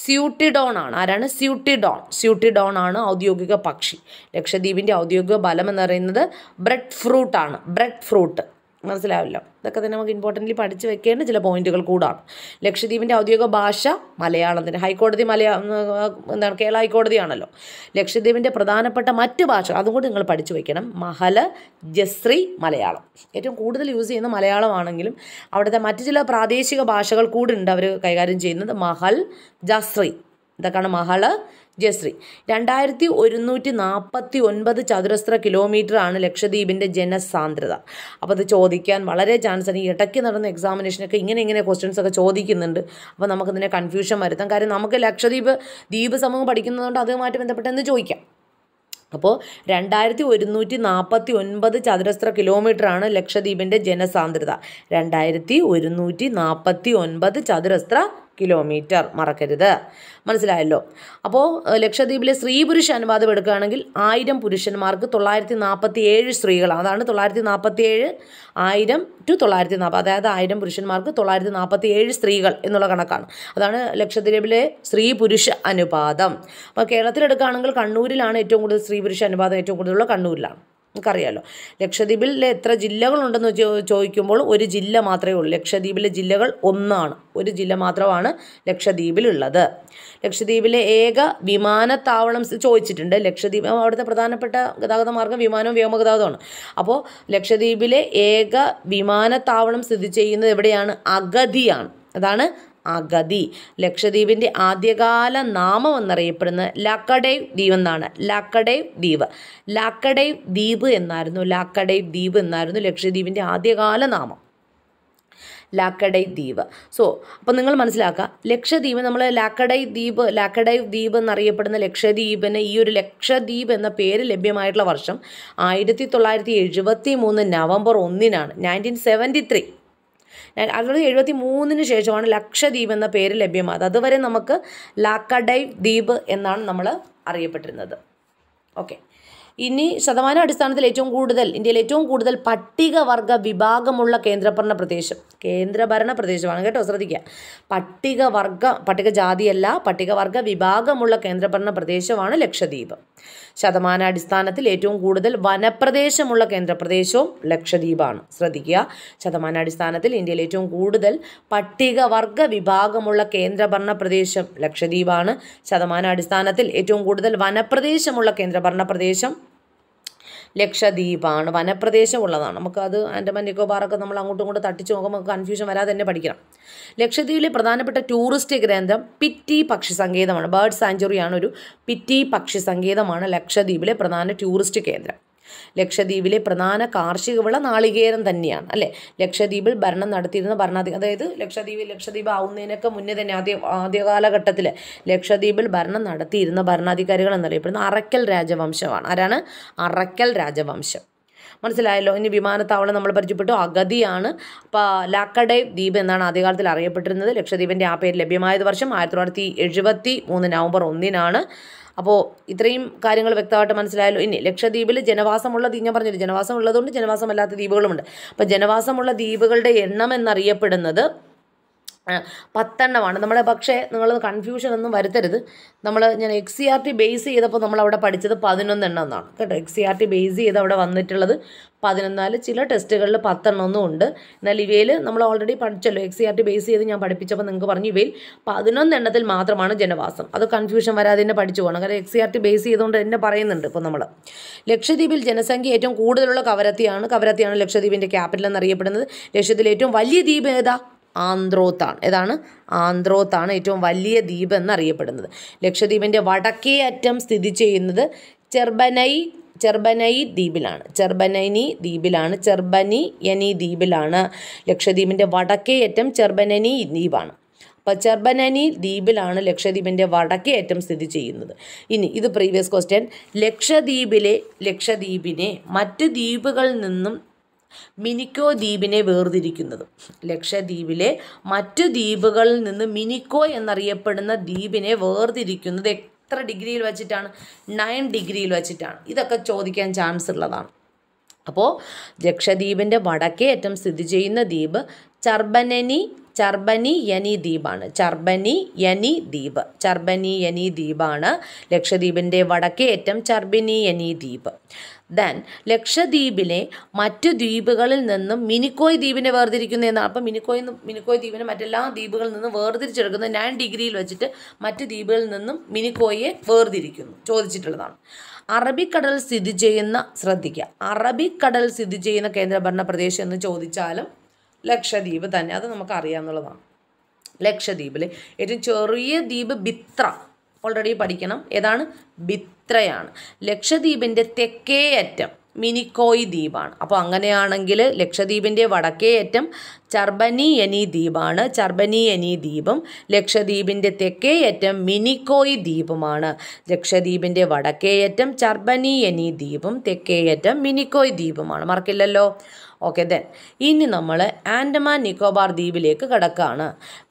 സ്യൂട്ടിഡോൺ ആണ് ആരാണ് സ്യൂട്ടിഡോൺ സ്യൂട്ടിഡോൺ ആണ് ഔദ്യോഗിക പക്ഷി ലക്ഷദ്വീപിൻ്റെ ഔദ്യോഗിക ബലം എന്ന് പറയുന്നത് ബ്രെഡ് ഫ്രൂട്ടാണ് ബ്രെഡ് ഫ്രൂട്ട് മനസ്സിലാവില്ല ഇതൊക്കെ തന്നെ നമുക്ക് ഇമ്പോർട്ടൻ്റ്ലി പഠിച്ചു വെക്കേണ്ട ചില പോയിന്റുകൾ കൂടാണ് ലക്ഷദ്വീപിൻ്റെ ഔദ്യോഗിക ഭാഷ മലയാളം തന്നെ ഹൈക്കോടതി മലയാളം എന്താണ് കേരള ഹൈക്കോടതിയാണല്ലോ ലക്ഷദ്വീപിൻ്റെ പ്രധാനപ്പെട്ട മറ്റ് ഭാഷ അതും കൂടി നിങ്ങൾ പഠിച്ചു വയ്ക്കണം മഹല ജസ്രി മലയാളം ഏറ്റവും കൂടുതൽ യൂസ് ചെയ്യുന്ന മലയാളമാണെങ്കിലും അവിടുത്തെ മറ്റ് ചില പ്രാദേശിക ഭാഷകൾ കൂടി ഉണ്ട് അവർ കൈകാര്യം ചെയ്യുന്നത് മഹൽ ജസ്രി ഇതൊക്കെയാണ് മഹള് ജയശ്രീ രണ്ടായിരത്തി ഒരുന്നൂറ്റി നാൽപ്പത്തി ഒൻപത് ചതുരശ്ര ആണ് ലക്ഷദ്വീപിൻ്റെ ജനസാന്ദ്രത അപ്പോൾ അത് ചോദിക്കാൻ വളരെ ചാൻസ് ആണ് ഈ ഇടയ്ക്ക് നടന്ന എക്സാമിനേഷനൊക്കെ ഇങ്ങനെ ഇങ്ങനെ ക്വസ്റ്റ്യൻസ് ഒക്കെ ചോദിക്കുന്നുണ്ട് അപ്പോൾ നമുക്കിതിനെ കൺഫ്യൂഷൻ വരുത്താം കാര്യം നമുക്ക് ലക്ഷദ്വീപ് ദ്വീപ് സമൂഹം പഠിക്കുന്നതുകൊണ്ട് അതുമായിട്ട് ബന്ധപ്പെട്ടെന്ന് ചോദിക്കാം അപ്പോൾ രണ്ടായിരത്തി ഒരുന്നൂറ്റി നാൽപ്പത്തി ഒൻപത് ചതുരശ്ര ആണ് ലക്ഷദ്വീപിൻ്റെ ജനസാന്ദ്രത രണ്ടായിരത്തി ഒരുന്നൂറ്റി നാൽപ്പത്തി ഒൻപത് ചതുരശ്ര കിലോമീറ്റർ മറക്കരുത് മനസ്സിലായല്ലോ അപ്പോൾ ലക്ഷദ്വീപിലെ സ്ത്രീ പുരുഷ അനുപാതം എടുക്കുകയാണെങ്കിൽ ആയിരം പുരുഷന്മാർക്ക് തൊള്ളായിരത്തി നാൽപ്പത്തി ഏഴ് സ്ത്രീകളാണ് അതാണ് തൊള്ളായിരത്തി നാൽപ്പത്തി ഏഴ് ആയിരം ടു തൊള്ളായിരത്തി നാൽപ്പത് അതായത് ആയിരം പുരുഷന്മാർക്ക് തൊള്ളായിരത്തി നാൽപ്പത്തി ഏഴ് സ്ത്രീകൾ എന്നുള്ള കണക്കാണ് അതാണ് ലക്ഷദ്വീപിലെ സ്ത്രീ പുരുഷ അനുപാതം അപ്പോൾ കേരളത്തിലെടുക്കുകയാണെങ്കിൽ കണ്ണൂരിലാണ് ഏറ്റവും കൂടുതൽ സ്ത്രീ പുരുഷ അനുപാതം ഏറ്റവും കൂടുതലുള്ള കണ്ണൂരിലാണ് നമുക്കറിയാമല്ലോ ലക്ഷദ്വീപിൽ എത്ര ജില്ലകളുണ്ടെന്ന് ചോദിക്കുമ്പോൾ ഒരു ജില്ല മാത്രമേ ഉള്ളൂ ലക്ഷദ്വീപിലെ ജില്ലകൾ ഒന്നാണ് ഒരു ജില്ല മാത്രമാണ് ലക്ഷദ്വീപിലുള്ളത് ലക്ഷദ്വീപിലെ ഏക വിമാനത്താവളം ചോദിച്ചിട്ടുണ്ട് ലക്ഷദ്വീപ് അവിടുത്തെ പ്രധാനപ്പെട്ട ഗതാഗത മാർഗം വിമാനവും വ്യോമഗതാഗതമാണ് അപ്പോൾ ലക്ഷദ്വീപിലെ ഏക വിമാനത്താവളം സ്ഥിതി ചെയ്യുന്നത് എവിടെയാണ് അഗതിയാണ് അതാണ് അഗതി ലക്ഷദ്വീപിൻ്റെ ആദ്യകാല നാമം എന്നറിയപ്പെടുന്നത് ലാക്കഡൈവ് ദ്വീപ് എന്നാണ് ലാക്കഡൈവ് ദ്വീപ് ലാക്കഡൈവ് ദ്വീപ് എന്നായിരുന്നു ലാക്കഡൈവ് ദ്വീപ് എന്നായിരുന്നു ലക്ഷദ്വീപിൻ്റെ ആദ്യകാല നാമം ലാക്കഡൈ ദ്വീപ് സോ അപ്പോൾ നിങ്ങൾ മനസ്സിലാക്കുക ലക്ഷദ്വീപ് നമ്മൾ ലാക്കഡൈ ദ്വീപ് ലാക്കഡൈ ദ്വീപ് എന്നറിയപ്പെടുന്ന ലക്ഷദ്വീപിന് ഈ ഒരു ലക്ഷദ്വീപ് എന്ന പേര് ലഭ്യമായിട്ടുള്ള വർഷം ആയിരത്തി തൊള്ളായിരത്തി എഴുപത്തി മൂന്ന് നവംബർ ഒന്നിനാണ് നയൻറ്റീൻ സെവൻറ്റി ത്രീ അതുകൊണ്ട് എഴുപത്തി മൂന്നിന് ശേഷമാണ് ലക്ഷദ്വീപ് എന്ന പേര് ലഭ്യമാകുന്നത് അതുവരെ നമുക്ക് ലാക്കഡൈവ് ദ്വീപ് എന്നാണ് നമ്മൾ അറിയപ്പെട്ടിരുന്നത് ഓക്കെ ഇനി ശതമാന അടിസ്ഥാനത്തിൽ ഏറ്റവും കൂടുതൽ ഇന്ത്യയിൽ ഏറ്റവും കൂടുതൽ പട്ടികവർഗ വിഭാഗമുള്ള കേന്ദ്രഭരണ പ്രദേശം കേന്ദ്രഭരണ പ്രദേശമാണ് കേട്ടോ ശ്രദ്ധിക്കുക പട്ടികവർഗ പട്ടികജാതിയല്ല പട്ടികവർഗ വിഭാഗമുള്ള കേന്ദ്രഭരണ പ്രദേശമാണ് ലക്ഷദ്വീപ് ശതമാനാടിസ്ഥാനത്തിൽ ഏറ്റവും കൂടുതൽ വനപ്രദേശമുള്ള കേന്ദ്രപ്രദേശവും ലക്ഷദ്വീപാണ് ശ്രദ്ധിക്കുക ശതമാനാടിസ്ഥാനത്തിൽ ഇന്ത്യയിൽ ഏറ്റവും കൂടുതൽ പട്ടികവർഗ വിഭാഗമുള്ള കേന്ദ്രഭരണ പ്രദേശം ലക്ഷദ്വീപാണ് ശതമാനാടിസ്ഥാനത്തിൽ ഏറ്റവും കൂടുതൽ വനപ്രദേശമുള്ള കേന്ദ്രഭരണ പ്രദേശം ലക്ഷദ്വീപാണ് വനപ്രദേശമുള്ളതാണ് നമുക്ക് അത് ആൻഡമാൻ നിക്കോബാറൊക്കെ നമ്മൾ അങ്ങോട്ടും ഇങ്ങോട്ട് തട്ടിച്ച് നോക്കുമ്പോൾ നമുക്ക് കൺഫ്യൂഷൻ വരാതെ തന്നെ പഠിക്കണം ലക്ഷദ്വീപിലെ പ്രധാനപ്പെട്ട ടൂറിസ്റ്റ് ഗ്രന്ഥം പിറ്റി പക്ഷി സങ്കേതമാണ് ബേർഡ് സാഞ്ചുറിയാണ് ഒരു പിറ്റി പക്ഷി സങ്കേതമാണ് ലക്ഷദ്വീപിലെ പ്രധാന ടൂറിസ്റ്റ് കേന്ദ്രം ലക്ഷദ്വീപിലെ പ്രധാന കാർഷിക വിള നാളികേരം തന്നെയാണ് അല്ലേ ലക്ഷദ്വീപിൽ ഭരണം നടത്തിയിരുന്ന ഭരണാധി അതായത് ലക്ഷദ്വീപിൽ ലക്ഷദ്വീപ് ആവുന്നതിനൊക്കെ മുന്നേ തന്നെ ആദ്യ ആദ്യ കാലഘട്ടത്തിൽ ലക്ഷദ്വീപിൽ ഭരണം നടത്തിയിരുന്ന ഭരണാധികാരികൾ എന്നറിയപ്പെടുന്ന അറക്കൽ രാജവംശമാണ് ആരാണ് അറക്കൽ രാജവംശം മനസ്സിലായല്ലോ ഇനി വിമാനത്താവളം നമ്മൾ പരിചയപ്പെട്ടു അഗതിയാണ് അപ്പോൾ ലാക്കഡേ ദ്വീപ് എന്നാണ് ആദ്യകാലത്തിൽ അറിയപ്പെട്ടിരുന്നത് ലക്ഷദ്വീപിൻ്റെ ആ പേര് ലഭ്യമായത് വർഷം ആയിരത്തി തൊള്ളായിരത്തി എഴുപത്തി മൂന്ന് നവംബർ ഒന്നിനാണ് അപ്പോൾ ഇത്രയും കാര്യങ്ങൾ വ്യക്തമായിട്ട് മനസ്സിലായാലും ഇനി ലക്ഷദ്വീപിൽ ജനവാസമുള്ള ഞാൻ പറഞ്ഞില്ല ജനവാസം ഉള്ളതുകൊണ്ട് ജനവാസമല്ലാത്ത ദ്വീപുകളുമുണ്ട് അപ്പോൾ ജനവാസമുള്ള ദ്വീപുകളുടെ എണ്ണം എന്നറിയപ്പെടുന്നത് പത്തെണ്ണമാണ് നമ്മളെ പക്ഷേ നിങ്ങൾ കൺഫ്യൂഷൻ ഒന്നും വരുത്തരുത് നമ്മൾ ഞാൻ X C R e T base ചെയ്തപ്പോൾ നമ്മൾ അവിടെ പഠിച്ചത് പതിനൊന്നെണ്ണം എന്നാണ് കേട്ടോ X C R T base ചെയ്ത് അവിടെ വന്നിട്ടുള്ളത് പതിനൊന്നാല് ചില ടെസ്റ്റുകളിൽ പത്തെണ്ണമൊന്നും ഉണ്ട് എന്നാൽ ഇവയിൽ നമ്മൾ ഓൾറെഡി പഠിച്ചല്ലോ X C R T base ചെയ്ത് ഞാൻ പഠിപ്പിച്ചപ്പോൾ നിങ്ങൾക്ക് പറഞ്ഞു ഇവയിൽ പതിനൊന്നെണ്ണത്തിൽ മാത്രമാണ് ജനവാസം അത് കൺഫ്യൂഷൻ വരാതെ തന്നെ പഠിച്ചു പോകണം കാരണം X C R T base ചെയ്തുകൊണ്ട് തന്നെ പറയുന്നുണ്ട് ഇപ്പോൾ നമ്മൾ ലക്ഷദ്വീപിൽ ജനസംഖ്യ ഏറ്റവും കൂടുതലുള്ള കവരത്തിയാണ് കവരത്തിയാണ് ലക്ഷദ്വീപിൻ്റെ ക്യാപിറ്റൽ എന്നറിയപ്പെടുന്നത് ലക്ഷദ്വീപിൽ ഏറ്റവും വലിയ ദ്വീപ് ഏതാ ആന്ത്രോത്താണ് ഏതാണ് ആന്ത്രോത്താണ് ഏറ്റവും വലിയ ദ്വീപ് എന്നറിയപ്പെടുന്നത് ലക്ഷദ്വീപിൻ്റെ വടക്കേ അറ്റം സ്ഥിതി ചെയ്യുന്നത് ചെർബനൈ ചെർബനൈ ദ്വീപിലാണ് ചെർബനൈനി ദ്വീപിലാണ് ചെർബനി യനി ദ്വീപിലാണ് ലക്ഷദ്വീപിൻ്റെ വടക്കേ അറ്റം ചെർബനനി ദ്വീപാണ് അപ്പോൾ ചെർബനനി ദ്വീപിലാണ് ലക്ഷദ്വീപിൻ്റെ വടക്കേ അറ്റം സ്ഥിതി ചെയ്യുന്നത് ഇനി ഇത് പ്രീവിയസ് ക്വസ്റ്റ്യൻ ലക്ഷദ്വീപിലെ ലക്ഷദ്വീപിനെ മറ്റ് ദ്വീപുകളിൽ നിന്നും മിനിക്കോ ദ്വീപിനെ വേർതിരിക്കുന്നത് ലക്ഷദ്വീപിലെ മറ്റു ദ്വീപുകളിൽ നിന്ന് മിനിക്കോ എന്നറിയപ്പെടുന്ന ദ്വീപിനെ വേർതിരിക്കുന്നത് എത്ര ഡിഗ്രിയിൽ വച്ചിട്ടാണ് നയൻ ഡിഗ്രിയിൽ വച്ചിട്ടാണ് ഇതൊക്കെ ചോദിക്കാൻ ചാൻസ് ഉള്ളതാണ് അപ്പോൾ ലക്ഷദ്വീപിൻ്റെ വടക്കേ അറ്റം സ്ഥിതി ചെയ്യുന്ന ദ്വീപ് ചർബനനി ചർബനി യനി ദ്വീപാണ് ചർബനി യനി ദ്വീപ് ചർബനി യനി ദ്വീപാണ് ലക്ഷദ്വീപിൻ്റെ വടക്കേ അറ്റം ചർബിനി യനി ദ്വീപ് ദെൻ ലക്ഷദ്വീപിലെ മറ്റ് ദ്വീപുകളിൽ നിന്നും മിനിക്കോയ് ദ്വീപിനെ വേർതിരിക്കുന്ന എന്നാണ് അപ്പം മിനിക്കോയ് മിനിക്കോയ് ദ്വീപിനെ മറ്റെല്ലാ ദ്വീപുകളിൽ നിന്നും വേർതിരിച്ചെടുക്കുന്നത് നയൻ ഡിഗ്രിയിൽ വെച്ചിട്ട് മറ്റ് ദ്വീപുകളിൽ നിന്നും മിനിക്കോയെ വേർതിരിക്കുന്നു ചോദിച്ചിട്ടുള്ളതാണ് അറബിക്കടൽ സ്ഥിതി ചെയ്യുന്ന ശ്രദ്ധിക്കുക അറബിക്കടൽ സ്ഥിതി ചെയ്യുന്ന കേന്ദ്രഭരണ പ്രദേശം എന്ന് ചോദിച്ചാലും ലക്ഷദ്വീപ് തന്നെ അത് നമുക്ക് അറിയാമെന്നുള്ളതാണ് ലക്ഷദ്വീപിലെ ഏറ്റവും ചെറിയ ദ്വീപ് ബിത്ര ഓൾറെഡി പഠിക്കണം ഏതാണ് ബിത്രയാണ് ലക്ഷദ്വീപിൻ്റെ തെക്കേയറ്റം മിനിക്കോയ് ദ്വീപാണ് അപ്പോൾ അങ്ങനെയാണെങ്കിൽ ലക്ഷദ്വീപിൻ്റെ വടക്കേയറ്റം ചർബനിയനി ദ്വീപാണ് ചർബനിയനി ദ്വീപും ലക്ഷദ്വീപിൻ്റെ തെക്കേയറ്റം മിനിക്കോയ് ദ്വീപുമാണ് ലക്ഷദ്വീപിൻ്റെ വടക്കേയറ്റം ചർബനിയനി ദ്വീപും തെക്കേയറ്റം മിനിക്കോയ് ദ്വീപുമാണ് മറക്കില്ലല്ലോ ഓക്കെ ദെൻ ഇനി നമ്മൾ ആൻഡമാൻ നിക്കോബാർ ദ്വീപിലേക്ക് കിടക്കുകയാണ്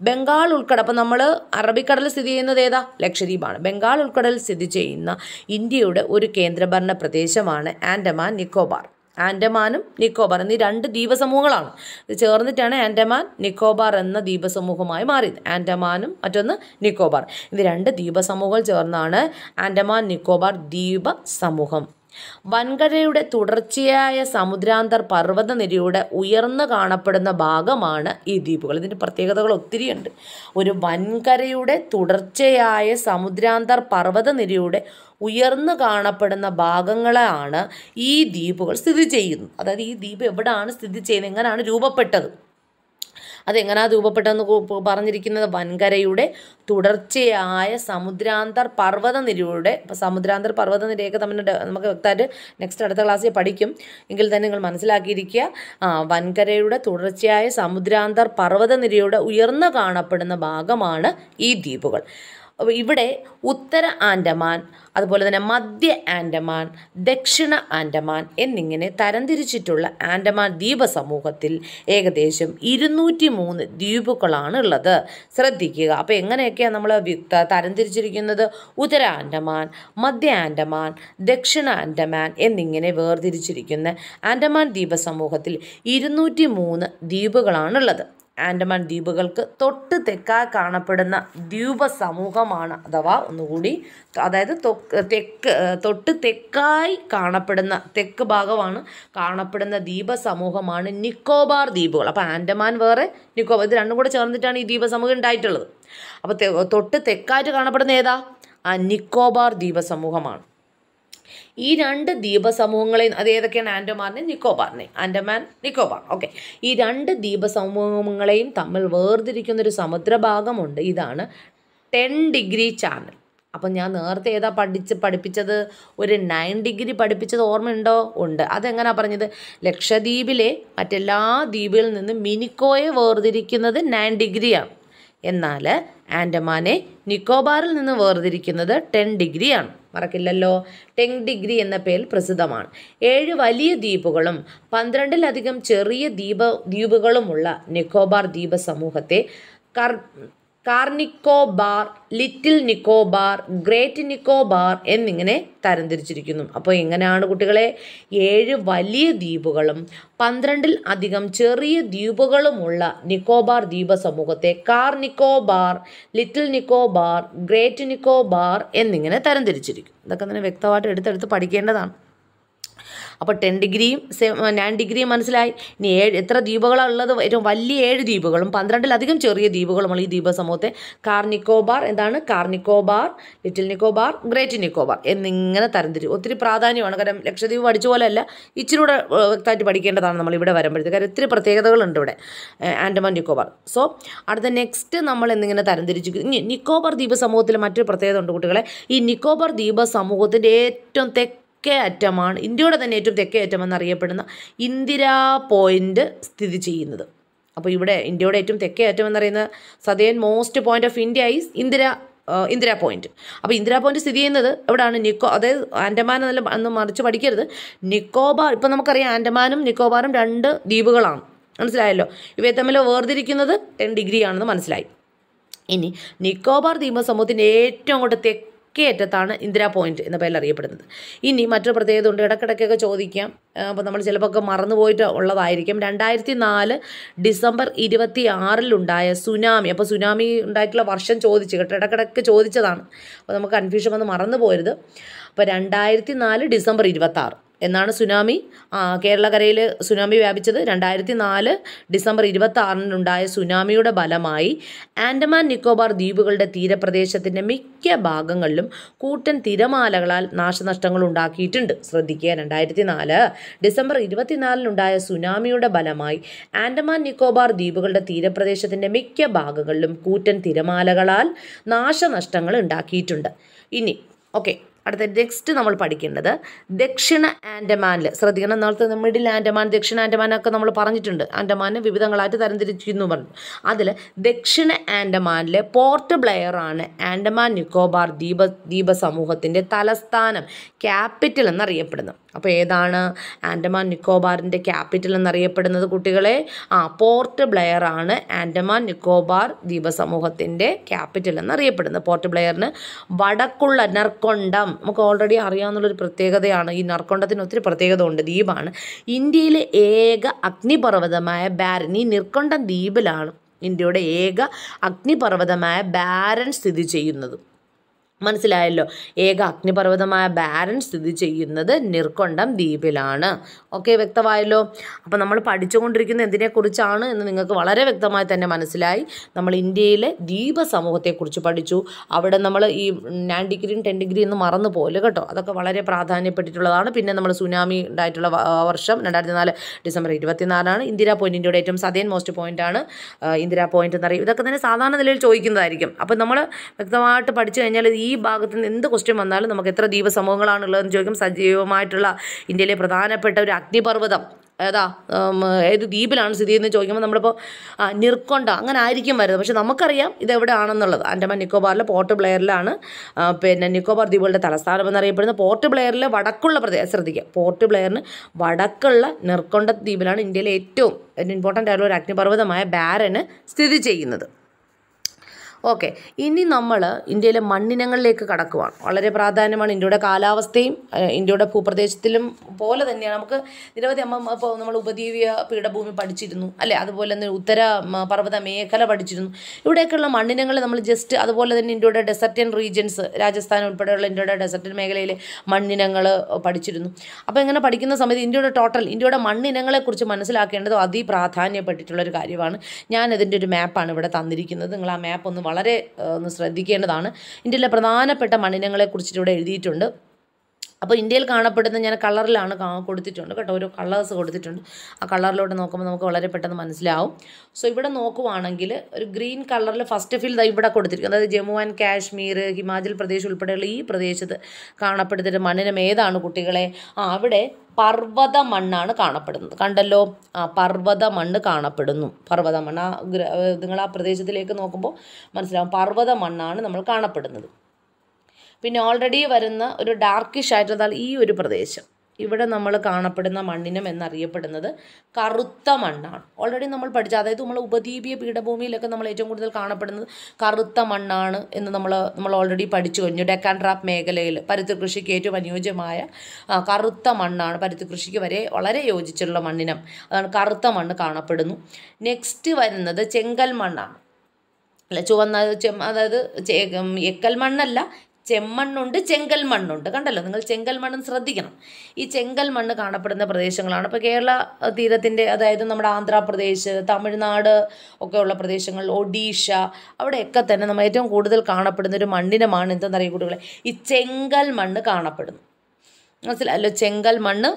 ബംഗാൾ ഉൾക്കടൽ അപ്പം നമ്മൾ അറബിക്കടൽ സ്ഥിതി ചെയ്യുന്നത് ഏതാ ലക്ഷദ്വീപാണ് ബംഗാൾ ഉൾക്കടൽ സ്ഥിതി ചെയ്യുന്ന ഇന്ത്യയുടെ ഒരു കേന്ദ്രഭരണ പ്രദേശമാണ് ആൻഡമാൻ നിക്കോബാർ ആൻഡമാനും നിക്കോബാർ എന്നീ രണ്ട് ദ്വീപസമൂഹങ്ങളാണ് ഇത് ചേർന്നിട്ടാണ് ആൻഡമാൻ നിക്കോബാർ എന്ന ദ്വീപസമൂഹമായി മാറിയത് ആൻഡമാനും മറ്റൊന്ന് നിക്കോബാർ ഇത് രണ്ട് ദ്വീപസമൂഹങ്ങൾ ചേർന്നാണ് ആൻഡമാൻ നിക്കോബാർ ദ്വീപ സമൂഹം വൻകരയുടെ തുടർച്ചയായ സമുദ്രാന്തർ നിരയുടെ ഉയർന്നു കാണപ്പെടുന്ന ഭാഗമാണ് ഈ ദ്വീപുകൾ ഇതിൻ്റെ പ്രത്യേകതകൾ ഒത്തിരിയുണ്ട് ഒരു വൻകരയുടെ തുടർച്ചയായ സമുദ്രാന്തർ നിരയുടെ ഉയർന്നു കാണപ്പെടുന്ന ഭാഗങ്ങളാണ് ഈ ദ്വീപുകൾ സ്ഥിതി ചെയ്യുന്നത് അതായത് ഈ ദ്വീപ് എവിടെയാണ് സ്ഥിതി ചെയ്യുന്നത് എങ്ങനെയാണ് രൂപപ്പെട്ടത് അതെങ്ങനാ രൂപപ്പെട്ടതെന്ന് പറഞ്ഞിരിക്കുന്നത് വൻകരയുടെ തുടർച്ചയായ സമുദ്രാന്തർ പർവ്വതനിരയുടെ സമുദ്രാന്തർ പർവ്വതനിരയൊക്കെ തമ്മിൽ നമുക്ക് വ്യക്തമായിട്ട് നെക്സ്റ്റ് അടുത്ത ക്ലാസ്സിൽ പഠിക്കും എങ്കിൽ തന്നെ നിങ്ങൾ മനസ്സിലാക്കിയിരിക്കുക വൻകരയുടെ തുടർച്ചയായ സമുദ്രാന്തർ പർവ്വതനിരയുടെ ഉയർന്നു കാണപ്പെടുന്ന ഭാഗമാണ് ഈ ദ്വീപുകൾ ഇവിടെ ഉത്തര ആൻഡമാൻ അതുപോലെ തന്നെ മധ്യ ആൻഡമാൻ ദക്ഷിണ ആൻഡമാൻ എന്നിങ്ങനെ തരംതിരിച്ചിട്ടുള്ള ആൻഡമാൻ ദ്വീപ സമൂഹത്തിൽ ഏകദേശം ഇരുന്നൂറ്റി മൂന്ന് ദ്വീപുകളാണ് ഉള്ളത് ശ്രദ്ധിക്കുക അപ്പോൾ എങ്ങനെയൊക്കെയാണ് നമ്മൾ തരംതിരിച്ചിരിക്കുന്നത് ഉത്തര ആൻഡമാൻ മധ്യ ആൻഡമാൻ ദക്ഷിണ ആൻഡമാൻ എന്നിങ്ങനെ വേർതിരിച്ചിരിക്കുന്ന ആൻഡമാൻ ദ്വീപ സമൂഹത്തിൽ ഇരുന്നൂറ്റി മൂന്ന് ദ്വീപുകളാണുള്ളത് ആൻഡമാൻ ദ്വീപുകൾക്ക് തൊട്ട് തെക്കായി കാണപ്പെടുന്ന ദ്വീപ സമൂഹമാണ് അഥവാ ഒന്നുകൂടി അതായത് തെക്ക് തൊട്ട് തെക്കായി കാണപ്പെടുന്ന തെക്ക് ഭാഗമാണ് കാണപ്പെടുന്ന ദ്വീപ സമൂഹമാണ് നിക്കോബാർ ദ്വീപുകൾ അപ്പോൾ ആൻഡമാൻ വേറെ നിക്കോബാർ ഇത് രണ്ടും കൂടെ ചേർന്നിട്ടാണ് ഈ ദ്വീപ സമൂഹം ഉണ്ടായിട്ടുള്ളത് അപ്പോൾ തൊട്ട് തെക്കായിട്ട് കാണപ്പെടുന്ന ഏതാ ആ നിക്കോബാർ ദ്വീപ സമൂഹമാണ് ഈ രണ്ട് ദ്വീപസമൂഹങ്ങളെയും അത് ഏതൊക്കെയാണ് ആൻഡമാനെ നിക്കോബാറിനെ ആൻഡമാൻ നിക്കോബാർ ഓക്കെ ഈ രണ്ട് ദ്വീപസമൂഹങ്ങളെയും തമ്മിൽ വേർതിരിക്കുന്ന ഒരു സമുദ്രഭാഗമുണ്ട് ഇതാണ് ടെൻ ഡിഗ്രി ചാനൽ അപ്പം ഞാൻ നേരത്തെ ഏതാ പഠിച്ച് പഠിപ്പിച്ചത് ഒരു നയൻ ഡിഗ്രി പഠിപ്പിച്ചത് ഓർമ്മയുണ്ടോ ഉണ്ട് അതെങ്ങനെയാണ് പറഞ്ഞത് ലക്ഷദ്വീപിലെ മറ്റെല്ലാ ദ്വീപിൽ നിന്ന് മിനിക്കോയെ വേർതിരിക്കുന്നത് നയൻ ഡിഗ്രിയാണ് എന്നാൽ ആൻഡമാനെ നിക്കോബാറിൽ നിന്ന് വേർതിരിക്കുന്നത് ടെൻ ഡിഗ്രിയാണ് മറക്കില്ലല്ലോ ടെങ് ഡിഗ്രി എന്ന പേര് പ്രസിദ്ധമാണ് ഏഴ് വലിയ ദ്വീപുകളും പന്ത്രണ്ടിലധികം ചെറിയ ദ്വീപ ദ്വീപുകളുമുള്ള നിക്കോബാർ ദ്വീപ സമൂഹത്തെ കർ കാർണിക്കോബാർ ലിറ്റിൽ നിക്കോബാർ ഗ്രേറ്റ് നിക്കോബാർ എന്നിങ്ങനെ തരംതിരിച്ചിരിക്കുന്നു അപ്പോൾ എങ്ങനെയാണ് കുട്ടികളെ ഏഴ് വലിയ ദ്വീപുകളും പന്ത്രണ്ടിൽ അധികം ചെറിയ ദ്വീപുകളുമുള്ള നിക്കോബാർ ദ്വീപ സമൂഹത്തെ കാർ നിക്കോബാർ ലിറ്റിൽ നിക്കോബാർ ഗ്രേറ്റ് നിക്കോബാർ എന്നിങ്ങനെ തരംതിരിച്ചിരിക്കും ഇതൊക്കെ തന്നെ വ്യക്തമായിട്ട് എടുത്തെടുത്ത് പഠിക്കേണ്ടതാണ് അപ്പോൾ ടെൻ ഡിഗ്രിയും നയൻ ഡിഗ്രിയും മനസ്സിലായി ഇനി ഏഴ് എത്ര ദ്വീപുകളാണ് ഉള്ളത് ഏറ്റവും വലിയ ഏഴ് ദ്വീപുകളും പന്ത്രണ്ടിലധികം ചെറിയ ദ്വീപുകളുമുള്ള ഈ ദ്വീപ സമൂഹത്തെ കാർണിക്കോബാർ എന്താണ് കാർണിക്കോബാർ ലിറ്റിൽ നിക്കോബാർ ഗ്രേറ്റ് നിക്കോബാർ എന്നിങ്ങനെ തരംതിരി ഒത്തിരി പ്രാധാന്യമാണ് കാരണം ലക്ഷദ്വീപ് പഠിച്ച പോലെയല്ല ഇച്ചിരി കൂടെ വ്യക്തമായിട്ട് പഠിക്കേണ്ടതാണ് നമ്മൾ ഇവിടെ വരുമ്പോഴത്തേക്ക് കാരണം ഒത്തിരി പ്രത്യേകതകളുണ്ട് ഇവിടെ ആൻഡമാൻ നിക്കോബാർ സോ അടുത്ത നെക്സ്റ്റ് നമ്മൾ എന്നിങ്ങനെ തരംതിരിച്ചു നിക്കോബാർ ദ്വീപ സമൂഹത്തിൽ മറ്റൊരു പ്രത്യേകത ഉണ്ട് കുട്ടികളെ ഈ നിക്കോബാർ ദ്വീപ സമൂഹത്തിൻ്റെ ഏറ്റവും തെക്ക് തെക്കേ അറ്റമാണ് ഇന്ത്യയുടെ തന്നെ ഏറ്റവും തെക്കേ അറ്റമെന്നറിയപ്പെടുന്ന ഇന്ദിരാ പോയിൻ്റ് സ്ഥിതി ചെയ്യുന്നത് അപ്പോൾ ഇവിടെ ഇന്ത്യയുടെ ഏറ്റവും തെക്കേ അറ്റം എന്നറിയുന്ന southern most point of India is Indira Indira point അപ്പോൾ ഇന്ദിരാ പോയിന്റ് സ്ഥിതി ചെയ്യുന്നത് എവിടെയാണ് നിക്കോ അതായത് ആൻഡമാൻ എന്നെല്ലാം അന്ന് മറിച്ച് പഠിക്കരുത് നിക്കോബാർ ഇപ്പം നമുക്കറിയാം ആൻഡമാനും നിക്കോബാറും രണ്ട് ദ്വീപുകളാണ് മനസ്സിലായല്ലോ ഇവയെ തമ്മിൽ വേർതിരിക്കുന്നത് ടെൻ ഡിഗ്രി ആണെന്ന് മനസ്സിലായി ഇനി നിക്കോബാർ സമൂഹത്തിൻ്റെ ഏറ്റവും അങ്ങോട്ട് തെക്ക് തെക്കേ അറ്റത്താണ് ഇന്ദിരാ പോയിന്റ് എന്ന പേരിൽ അറിയപ്പെടുന്നത് ഇനി മറ്റൊരു പ്രത്യേകത ഉണ്ട് ഇടക്കിടയ്ക്കൊക്കെ ചോദിക്കാം അപ്പോൾ നമ്മൾ ചിലപ്പോൾ ഒക്കെ മറന്നുപോയിട്ട് ഉള്ളതായിരിക്കും രണ്ടായിരത്തി നാല് ഡിസംബർ ഇരുപത്തി ആറിലുണ്ടായ സുനാമി അപ്പോൾ സുനാമി ഉണ്ടായിട്ടുള്ള വർഷം ചോദിച്ച് കേട്ടോ ഇടക്കിടയ്ക്ക് ചോദിച്ചതാണ് അപ്പോൾ നമുക്ക് കൺഫ്യൂഷൻ വന്ന് മറന്നു പോയരുത് അപ്പോൾ രണ്ടായിരത്തി നാല് ഡിസംബർ ഇരുപത്തി ആറ് എന്നാണ് സുനാമി കേരളകരയിൽ സുനാമി വ്യാപിച്ചത് രണ്ടായിരത്തി നാല് ഡിസംബർ ഇരുപത്തി ആറിനുണ്ടായ സുനാമിയുടെ ഫലമായി ആൻഡമാൻ നിക്കോബാർ ദ്വീപുകളുടെ തീരപ്രദേശത്തിൻ്റെ മിക്ക ഭാഗങ്ങളിലും കൂറ്റൻ തിരമാലകളാൽ നാശനഷ്ടങ്ങൾ ഉണ്ടാക്കിയിട്ടുണ്ട് ശ്രദ്ധിക്കുക രണ്ടായിരത്തി നാല് ഡിസംബർ ഇരുപത്തിനാലിനുണ്ടായ സുനാമിയുടെ ഫലമായി ആൻഡമാൻ നിക്കോബാർ ദ്വീപുകളുടെ തീരപ്രദേശത്തിൻ്റെ മിക്ക ഭാഗങ്ങളിലും കൂറ്റൻ തിരമാലകളാൽ നാശനഷ്ടങ്ങൾ ഉണ്ടാക്കിയിട്ടുണ്ട് ഇനി ഓക്കെ അടുത്ത നെക്സ്റ്റ് നമ്മൾ പഠിക്കേണ്ടത് ദക്ഷിണ ആൻഡമാനിൽ ശ്രദ്ധിക്കണം നേരത്തെ മിഡിൽ ആൻഡമാൻ ദക്ഷിണ ആൻഡമാനൊക്കെ നമ്മൾ പറഞ്ഞിട്ടുണ്ട് ആൻഡമാനെ വിവിധങ്ങളായിട്ട് തരംതിരിച്ചിരുന്നു പറഞ്ഞു അതിൽ ദക്ഷിണ ആൻഡമാനിലെ പോർട്ട് ബ്ലെയറാണ് ആൻഡമാൻ നിക്കോബാർ ദ്വീപ ദ്വീപ സമൂഹത്തിൻ്റെ തലസ്ഥാനം ക്യാപിറ്റൽ എന്നറിയപ്പെടുന്നു അപ്പോൾ ഏതാണ് ആൻഡമാൻ നിക്കോബാറിൻ്റെ ക്യാപിറ്റൽ എന്നറിയപ്പെടുന്നത് കുട്ടികളെ ആ പോർട്ട് ബ്ലെയർ ആണ് ആൻഡമാൻ നിക്കോബാർ സമൂഹത്തിൻ്റെ ക്യാപിറ്റൽ എന്നറിയപ്പെടുന്നത് പോർട്ട് ബ്ലെയറിന് വടക്കുള്ള നർക്കൊണ്ടം നമുക്ക് ഓൾറെഡി അറിയാവുന്നുള്ളൊരു പ്രത്യേകതയാണ് ഈ നർക്കൊണ്ടത്തിന് ഒത്തിരി പ്രത്യേകത ഉണ്ട് ദ്വീപാണ് ഇന്ത്യയിലെ ഏക അഗ്നിപർവ്വതമായ ബാരൻ ഈ നിർക്കൊണ്ടം ദ്വീപിലാണ് ഇന്ത്യയുടെ ഏക അഗ്നിപർവ്വതമായ ബാരൻ സ്ഥിതി ചെയ്യുന്നത് മനസ്സിലായല്ലോ ഏക അഗ്നിപർവ്വതമായ ബാരൻ സ്ഥിതി ചെയ്യുന്നത് നിർക്കൊണ്ടം ദ്വീപിലാണ് ഓക്കെ വ്യക്തമായല്ലോ അപ്പോൾ നമ്മൾ പഠിച്ചുകൊണ്ടിരിക്കുന്ന എന്തിനെക്കുറിച്ചാണ് എന്ന് നിങ്ങൾക്ക് വളരെ വ്യക്തമായി തന്നെ മനസ്സിലായി നമ്മൾ ഇന്ത്യയിലെ ദ്വീപ സമൂഹത്തെക്കുറിച്ച് പഠിച്ചു അവിടെ നമ്മൾ ഈ നയൻ ഡിഗ്രിയും ടെൻ ഡിഗ്രിയും ഒന്നും മറന്നു പോലെ കേട്ടോ അതൊക്കെ വളരെ പ്രാധാന്യപ്പെട്ടിട്ടുള്ളതാണ് പിന്നെ നമ്മൾ സുനാമി ഉണ്ടായിട്ടുള്ള വർഷം രണ്ടായിരത്തി നാല് ഡിസംബർ ഇരുപത്തിനാലാണ് ഇന്ദിരാ പോയിൻറ്റിൻ്റെ ഏറ്റവും സതേൻ മോസ്റ്റ് പോയിൻ്റാണ് ഇന്ദിരാ പോയിൻ്റ് എന്നറിയും ഇതൊക്കെ തന്നെ സാധാരണ നിലയിൽ ചോദിക്കുന്നതായിരിക്കും അപ്പോൾ നമ്മൾ വ്യക്തമായിട്ട് പഠിച്ചു കഴിഞ്ഞാൽ ഈ ഭാഗത്ത് നിന്ന് എന്ത് ക്വസ്റ്റ്യൻ വന്നാലും നമുക്ക് എത്ര ദ്വീപസമൂഹങ്ങളാണുള്ളതെന്ന് ചോദിക്കും സജീവമായിട്ടുള്ള ഇന്ത്യയിലെ പ്രധാനപ്പെട്ട ഒരു അഗ്നിപർവ്വതം ഏതാ ഏത് ദ്വീപിലാണ് സ്ഥിതി ചെയ്യുന്നത് ചോദിക്കുമ്പോൾ നമ്മളിപ്പോൾ നിർക്കൊണ്ട അങ്ങനെ ആയിരിക്കും വരുന്നത് പക്ഷെ നമുക്കറിയാം ഇത് എവിടെയാണെന്നുള്ളത് ആൻഡമാൻ നിക്കോബാറിലെ പോർട്ട് ബ്ലെയറിലാണ് പിന്നെ നിക്കോബാർ ദ്വീപുകളുടെ തലസ്ഥാനം എന്നറിയപ്പെടുന്നത് പോർട്ട് ബ്ലെയറിലെ വടക്കുള്ള പ്രദേശം ശ്രദ്ധിക്കുക പോർട്ട് ബ്ലെയറിന് വടക്കുള്ള നിർക്കൊണ്ട ദ്വീപിലാണ് ഇന്ത്യയിലെ ഏറ്റവും ഇമ്പോർട്ടൻ്റ് ആയിട്ടുള്ള ഒരു അഗ്നിപർവ്വതമായ ബാരന് സ്ഥിതി ചെയ്യുന്നത് ഓക്കെ ഇനി നമ്മൾ ഇന്ത്യയിലെ മണ്ണിനങ്ങളിലേക്ക് കടക്കുവാണ് വളരെ പ്രാധാന്യമാണ് ഇന്ത്യയുടെ കാലാവസ്ഥയും ഇന്ത്യയുടെ ഭൂപ്രദേശത്തിലും പോലെ തന്നെയാണ് നമുക്ക് നിരവധി അമ്മ ഇപ്പോൾ നമ്മൾ ഉപദ്വീപീയ പീഠഭൂമി പഠിച്ചിരുന്നു അല്ലേ അതുപോലെ തന്നെ ഉത്തര പർവ്വത മേഖല പഠിച്ചിരുന്നു ഇവിടെയൊക്കെയുള്ള മണ്ണിനങ്ങൾ നമ്മൾ ജസ്റ്റ് അതുപോലെ തന്നെ ഇന്ത്യയുടെ ഡെസർട്ടൻ റീജിയൻസ് രാജസ്ഥാൻ ഉൾപ്പെടെയുള്ള ഇന്ത്യയുടെ ഡെസർട്ടൻ മേഖലയിലെ മണ്ണിനങ്ങൾ പഠിച്ചിരുന്നു അപ്പോൾ ഇങ്ങനെ പഠിക്കുന്ന സമയത്ത് ഇന്ത്യയുടെ ടോട്ടൽ ഇന്ത്യയുടെ മണ്ണിനങ്ങളെക്കുറിച്ച് മനസ്സിലാക്കേണ്ടത് അതിപ്രാധാന്യപ്പെട്ടിട്ടുള്ളൊരു കാര്യമാണ് ഞാനതിൻ്റെ ഒരു മാപ്പാണ് ഇവിടെ തന്നിരിക്കുന്നത് നിങ്ങൾ ആ മാപ്പ് ഒന്ന് വളരെ ഒന്ന് ശ്രദ്ധിക്കേണ്ടതാണ് ഇന്ത്യയിലെ പ്രധാനപ്പെട്ട മണ്ണിനങ്ങളെ കുറിച്ചിട്ട് ഇവിടെ എഴുതിയിട്ടുണ്ട് അപ്പോൾ ഇന്ത്യയിൽ കാണപ്പെടുന്ന ഞാൻ കളറിലാണ് കൊടുത്തിട്ടുണ്ട് കേട്ടോ ഓരോ കളേഴ്സ് കൊടുത്തിട്ടുണ്ട് ആ കളറിലോട്ട് നോക്കുമ്പോൾ നമുക്ക് വളരെ പെട്ടെന്ന് മനസ്സിലാവും സോ ഇവിടെ നോക്കുവാണെങ്കിൽ ഒരു ഗ്രീൻ കളറിൽ ഫസ്റ്റ് ഫീൽ ഇവിടെ കൊടുത്തിരിക്കുന്നത് അതായത് ജമ്മു ആൻഡ് കാശ്മീർ ഹിമാചൽ പ്രദേശ് ഉൾപ്പെടെയുള്ള ഈ പ്രദേശത്ത് കാണപ്പെടുന്നൊരു മണ്ണിനം ഏതാണ് കുട്ടികളെ ആ അവിടെ പർവ്വത മണ്ണാണ് കാണപ്പെടുന്നത് കണ്ടല്ലോ ആ പർവ്വത മണ്ണ് കാണപ്പെടുന്നു പർവ്വത മണ്ണ് ആ നിങ്ങൾ ആ പ്രദേശത്തിലേക്ക് നോക്കുമ്പോൾ മനസ്സിലാവും പർവ്വത മണ്ണാണ് നമ്മൾ കാണപ്പെടുന്നത് പിന്നെ ഓൾറെഡി വരുന്ന ഒരു ഡാർക്കിഷ് ആയിട്ടുള്ളതാണ് ഈ ഒരു പ്രദേശം ഇവിടെ നമ്മൾ കാണപ്പെടുന്ന മണ്ണിനം എന്നറിയപ്പെടുന്നത് കറുത്ത മണ്ണാണ് ഓൾറെഡി നമ്മൾ പഠിച്ച അതായത് നമ്മൾ ഉപദ്വീപീയ പീഠഭൂമിയിലൊക്കെ നമ്മൾ ഏറ്റവും കൂടുതൽ കാണപ്പെടുന്നത് കറുത്ത മണ്ണാണ് എന്ന് നമ്മൾ നമ്മൾ ഓൾറെഡി പഠിച്ചു കഴിഞ്ഞു ഡെക്കാൻ ട്രാപ്പ് മേഖലയിൽ പരുത്തി കൃഷിക്ക് ഏറ്റവും അനുയോജ്യമായ കറുത്ത മണ്ണാണ് പരുത്തി കൃഷിക്ക് വരെ വളരെ യോജിച്ചുള്ള മണ്ണിനം അതാണ് കറുത്ത മണ്ണ് കാണപ്പെടുന്നു നെക്സ്റ്റ് വരുന്നത് ചെങ്കൽ മണ്ണാണ് അല്ല ചുവന്ന അതായത് എക്കൽ മണ്ണല്ല ചെമ്മണ്ണുണ്ട് ചെങ്കൽ മണ്ണുണ്ട് കണ്ടല്ലോ നിങ്ങൾ ചെങ്കൽ മണ്ണും ശ്രദ്ധിക്കണം ഈ ചെങ്കൽ മണ്ണ് കാണപ്പെടുന്ന പ്രദേശങ്ങളാണ് ഇപ്പോൾ കേരള തീരത്തിൻ്റെ അതായത് നമ്മുടെ ആന്ധ്രാപ്രദേശ് തമിഴ്നാട് ഒക്കെയുള്ള പ്രദേശങ്ങൾ ഒഡീഷ അവിടെയൊക്കെ തന്നെ നമ്മൾ ഏറ്റവും കൂടുതൽ കാണപ്പെടുന്ന ഒരു മണ്ണിനമാണ് എന്തെന്നറിയ കുട്ടികളെ ഈ ചെങ്കൽ മണ്ണ് കാണപ്പെടുന്നു മനസ്സിലല്ലോ ചെങ്കൽ മണ്ണ്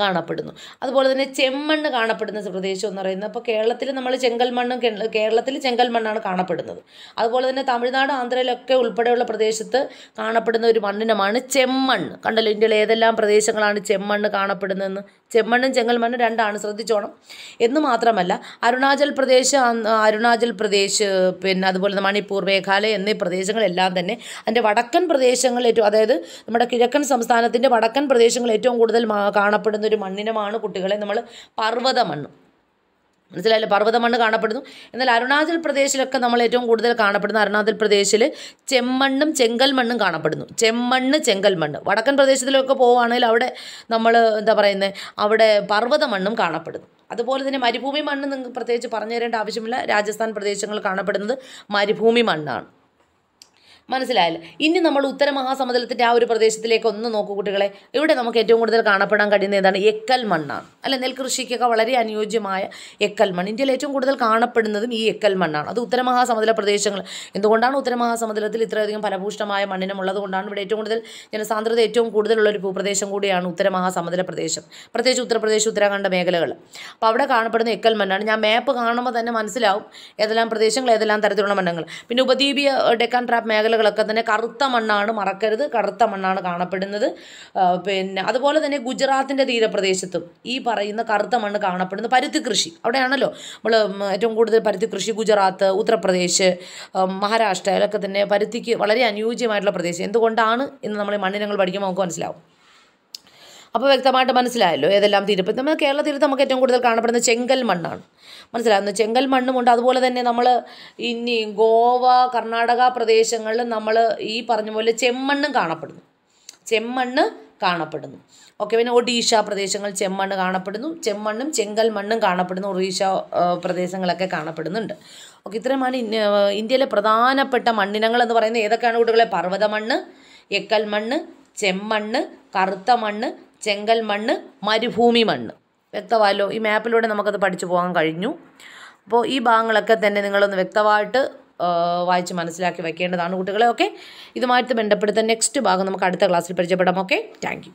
കാണപ്പെടുന്നു അതുപോലെ തന്നെ ചെമ്മണ്ണ് കാണപ്പെടുന്ന പ്രദേശം എന്ന് പറയുന്നത് അപ്പോൾ കേരളത്തിൽ നമ്മൾ ചെങ്കൽമണ്ണും കേരളത്തിൽ ചെങ്കൽമണ്ണാണ് കാണപ്പെടുന്നത് അതുപോലെ തന്നെ തമിഴ്നാട് ആന്ധ്രയിലൊക്കെ ഉൾപ്പെടെയുള്ള പ്രദേശത്ത് കാണപ്പെടുന്ന ഒരു മണ്ണിനമാണ് ചെമ്മണ്ണ് കണ്ടല്ലോ ഇന്ത്യയിലെ ഏതെല്ലാം പ്രദേശങ്ങളാണ് ചെമ്മണ്ണ് കാണപ്പെടുന്നതെന്ന് ചെമ്മണ്ണും ചെങ്ങൽമണ്ണും രണ്ടാണ് ശ്രദ്ധിച്ചോണം എന്ന് മാത്രമല്ല അരുണാചൽ പ്രദേശ് അരുണാചൽ പ്രദേശ് പിന്നെ അതുപോലെ മണിപ്പൂർ മേഘാലയ എന്നീ പ്രദേശങ്ങളെല്ലാം തന്നെ അതിൻ്റെ വടക്കൻ പ്രദേശങ്ങൾ ഏറ്റവും അതായത് നമ്മുടെ കിഴക്കൻ സംസ്ഥാനത്തിൻ്റെ വടക്കൻ പ്രദേശങ്ങൾ ഏറ്റവും കൂടുതൽ കാണപ്പെടുന്ന ഒരു മണ്ണിനമാണ് കുട്ടികളെ നമ്മൾ പർവ്വത മണ്ണ് മനസ്സിലായില്ല പർവ്വത മണ്ണ് കാണപ്പെടുന്നു എന്നാൽ അരുണാചൽ പ്രദേശിലൊക്കെ നമ്മൾ ഏറ്റവും കൂടുതൽ കാണപ്പെടുന്ന അരുണാചൽ പ്രദേശിൽ ചെമ്മണ്ണും ചെങ്കൽ മണ്ണും കാണപ്പെടുന്നു ചെമ്മണ്ണ് ചെങ്കൽ മണ്ണ് വടക്കൻ പ്രദേശത്തിലൊക്കെ പോവുകയാണെങ്കിൽ അവിടെ നമ്മൾ എന്താ പറയുന്നത് അവിടെ പർവ്വത മണ്ണും കാണപ്പെടുന്നു അതുപോലെ തന്നെ മരുഭൂമി മണ്ണ് നിങ്ങൾക്ക് പ്രത്യേകിച്ച് പറഞ്ഞു തരേണ്ട ആവശ്യമില്ല രാജസ്ഥാൻ പ്രദേശങ്ങൾ കാണപ്പെടുന്നത് മരുഭൂമി മണ്ണാണ് മനസ്സിലായില്ല ഇനി നമ്മൾ ഉത്തരമഹാസമതലത്തിൻ്റെ ആ ഒരു പ്രദേശത്തിലേക്ക് ഒന്ന് നോക്കൂ കുട്ടികളെ ഇവിടെ നമുക്ക് ഏറ്റവും കൂടുതൽ കാണപ്പെടാൻ കഴിയുന്ന ഏതാണ് എക്കൽ മണ്ണാണ് അല്ലെ നെൽകൃഷിക്കൊക്കെ വളരെ അനുയോജ്യമായ എക്കൽ മണ്ണ് ഇന്ത്യയിൽ ഏറ്റവും കൂടുതൽ കാണപ്പെടുന്നതും ഈ എക്കൽ മണ്ണാണ് അത് ഉത്തരമഹാസമതല പ്രദേശങ്ങൾ എന്തുകൊണ്ടാണ് ഉത്തരമഹാസമതലത്തിൽ ഇത്രയധികം ഫലഭൂഷ്ടമായ മണ്ണിനുമുള്ളത് കൊണ്ടാണ് ഇവിടെ ഏറ്റവും കൂടുതൽ ജനസാന്ദ്രത ഏറ്റവും കൂടുതലുള്ള ഒരു ഭൂപ്രദേശം കൂടിയാണ് ഉത്തരമഹാസമതല പ്രദേശം പ്രത്യേകിച്ച് ഉത്തർപ്രദേശ് ഉത്തരാഖണ്ഡ് മേഖലകൾ അപ്പോൾ അവിടെ കാണപ്പെടുന്ന എക്കൽ മണ്ണാണ് ഞാൻ മാപ്പ് കാണുമ്പോൾ തന്നെ മനസ്സിലാവും ഏതെല്ലാം പ്രദേശങ്ങൾ ഏതെല്ലാം തരത്തിലുള്ള മണ്ണങ്ങൾ പിന്നെ ഉപദ്വീപീയ ഡെക്കാൻ ട്രാപ്പ് മേഖല മേഖലകളൊക്കെ തന്നെ കറുത്ത മണ്ണാണ് മറക്കരുത് കറുത്ത മണ്ണാണ് കാണപ്പെടുന്നത് പിന്നെ അതുപോലെ തന്നെ ഗുജറാത്തിൻ്റെ തീരപ്രദേശത്തും ഈ പറയുന്ന കറുത്ത മണ്ണ് കാണപ്പെടുന്നത് പരുത്തി കൃഷി അവിടെയാണല്ലോ നമ്മൾ ഏറ്റവും കൂടുതൽ പരുത്തി കൃഷി ഗുജറാത്ത് ഉത്തർപ്രദേശ് അതിലൊക്കെ തന്നെ പരുത്തിക്ക് വളരെ അനുയോജ്യമായിട്ടുള്ള പ്രദേശം എന്തുകൊണ്ടാണ് എന്ന് നമ്മൾ മണ്ണിനങ്ങൾ പഠിക്കുമ്പോൾ നമുക്ക് മനസ്സിലാവും അപ്പോൾ വ്യക്തമായിട്ട് മനസ്സിലായല്ലോ ഏതെല്ലാം തീരപ്പം നമ്മൾ കേരള തീരത്ത് നമുക്ക് ഏറ്റവും കൂടുതൽ കാണപ്പെടുന്ന ചെങ്കൽ മണ്ണാണ് മനസ്സിലാകുന്നു ചെങ്കൽ മണ്ണുമുണ്ട് അതുപോലെ തന്നെ നമ്മൾ ഇനി ഗോവ കർണാടക പ്രദേശങ്ങളിൽ നമ്മൾ ഈ പറഞ്ഞ പോലെ ചെമ്മണ്ണും കാണപ്പെടുന്നു ചെമ്മണ്ണ് കാണപ്പെടുന്നു ഓക്കെ പിന്നെ ഒഡീഷ പ്രദേശങ്ങൾ ചെമ്മണ്ണ് കാണപ്പെടുന്നു ചെമ്മണ്ണും ചെങ്കൽ മണ്ണും കാണപ്പെടുന്നു ഒറീഷ പ്രദേശങ്ങളൊക്കെ കാണപ്പെടുന്നുണ്ട് ഓക്കെ ഇത്രയുമാണ് ഇന്ത്യയിലെ പ്രധാനപ്പെട്ട മണ്ണിനങ്ങൾ എന്ന് പറയുന്നത് ഏതൊക്കെയാണ് കുട്ടികളെ പർവ്വത മണ്ണ് എക്കൽ മണ്ണ് ചെമ്മണ്ണ് കറുത്ത മണ്ണ് ചെങ്കൽ മണ്ണ് മരുഭൂമി മണ്ണ് വ്യക്തമായല്ലോ ഈ മാപ്പിലൂടെ നമുക്കത് പഠിച്ചു പോകാൻ കഴിഞ്ഞു അപ്പോൾ ഈ ഭാഗങ്ങളൊക്കെ തന്നെ നിങ്ങളൊന്ന് വ്യക്തമായിട്ട് വായിച്ച് മനസ്സിലാക്കി വയ്ക്കേണ്ടതാണ് കുട്ടികളെ ഓക്കെ ഇതുമായിട്ട് ബന്ധപ്പെടുത്ത നെക്സ്റ്റ് ഭാഗം നമുക്ക് അടുത്ത ക്ലാസ്സിൽ പരിചയപ്പെടാം ഓക്കെ താങ്ക്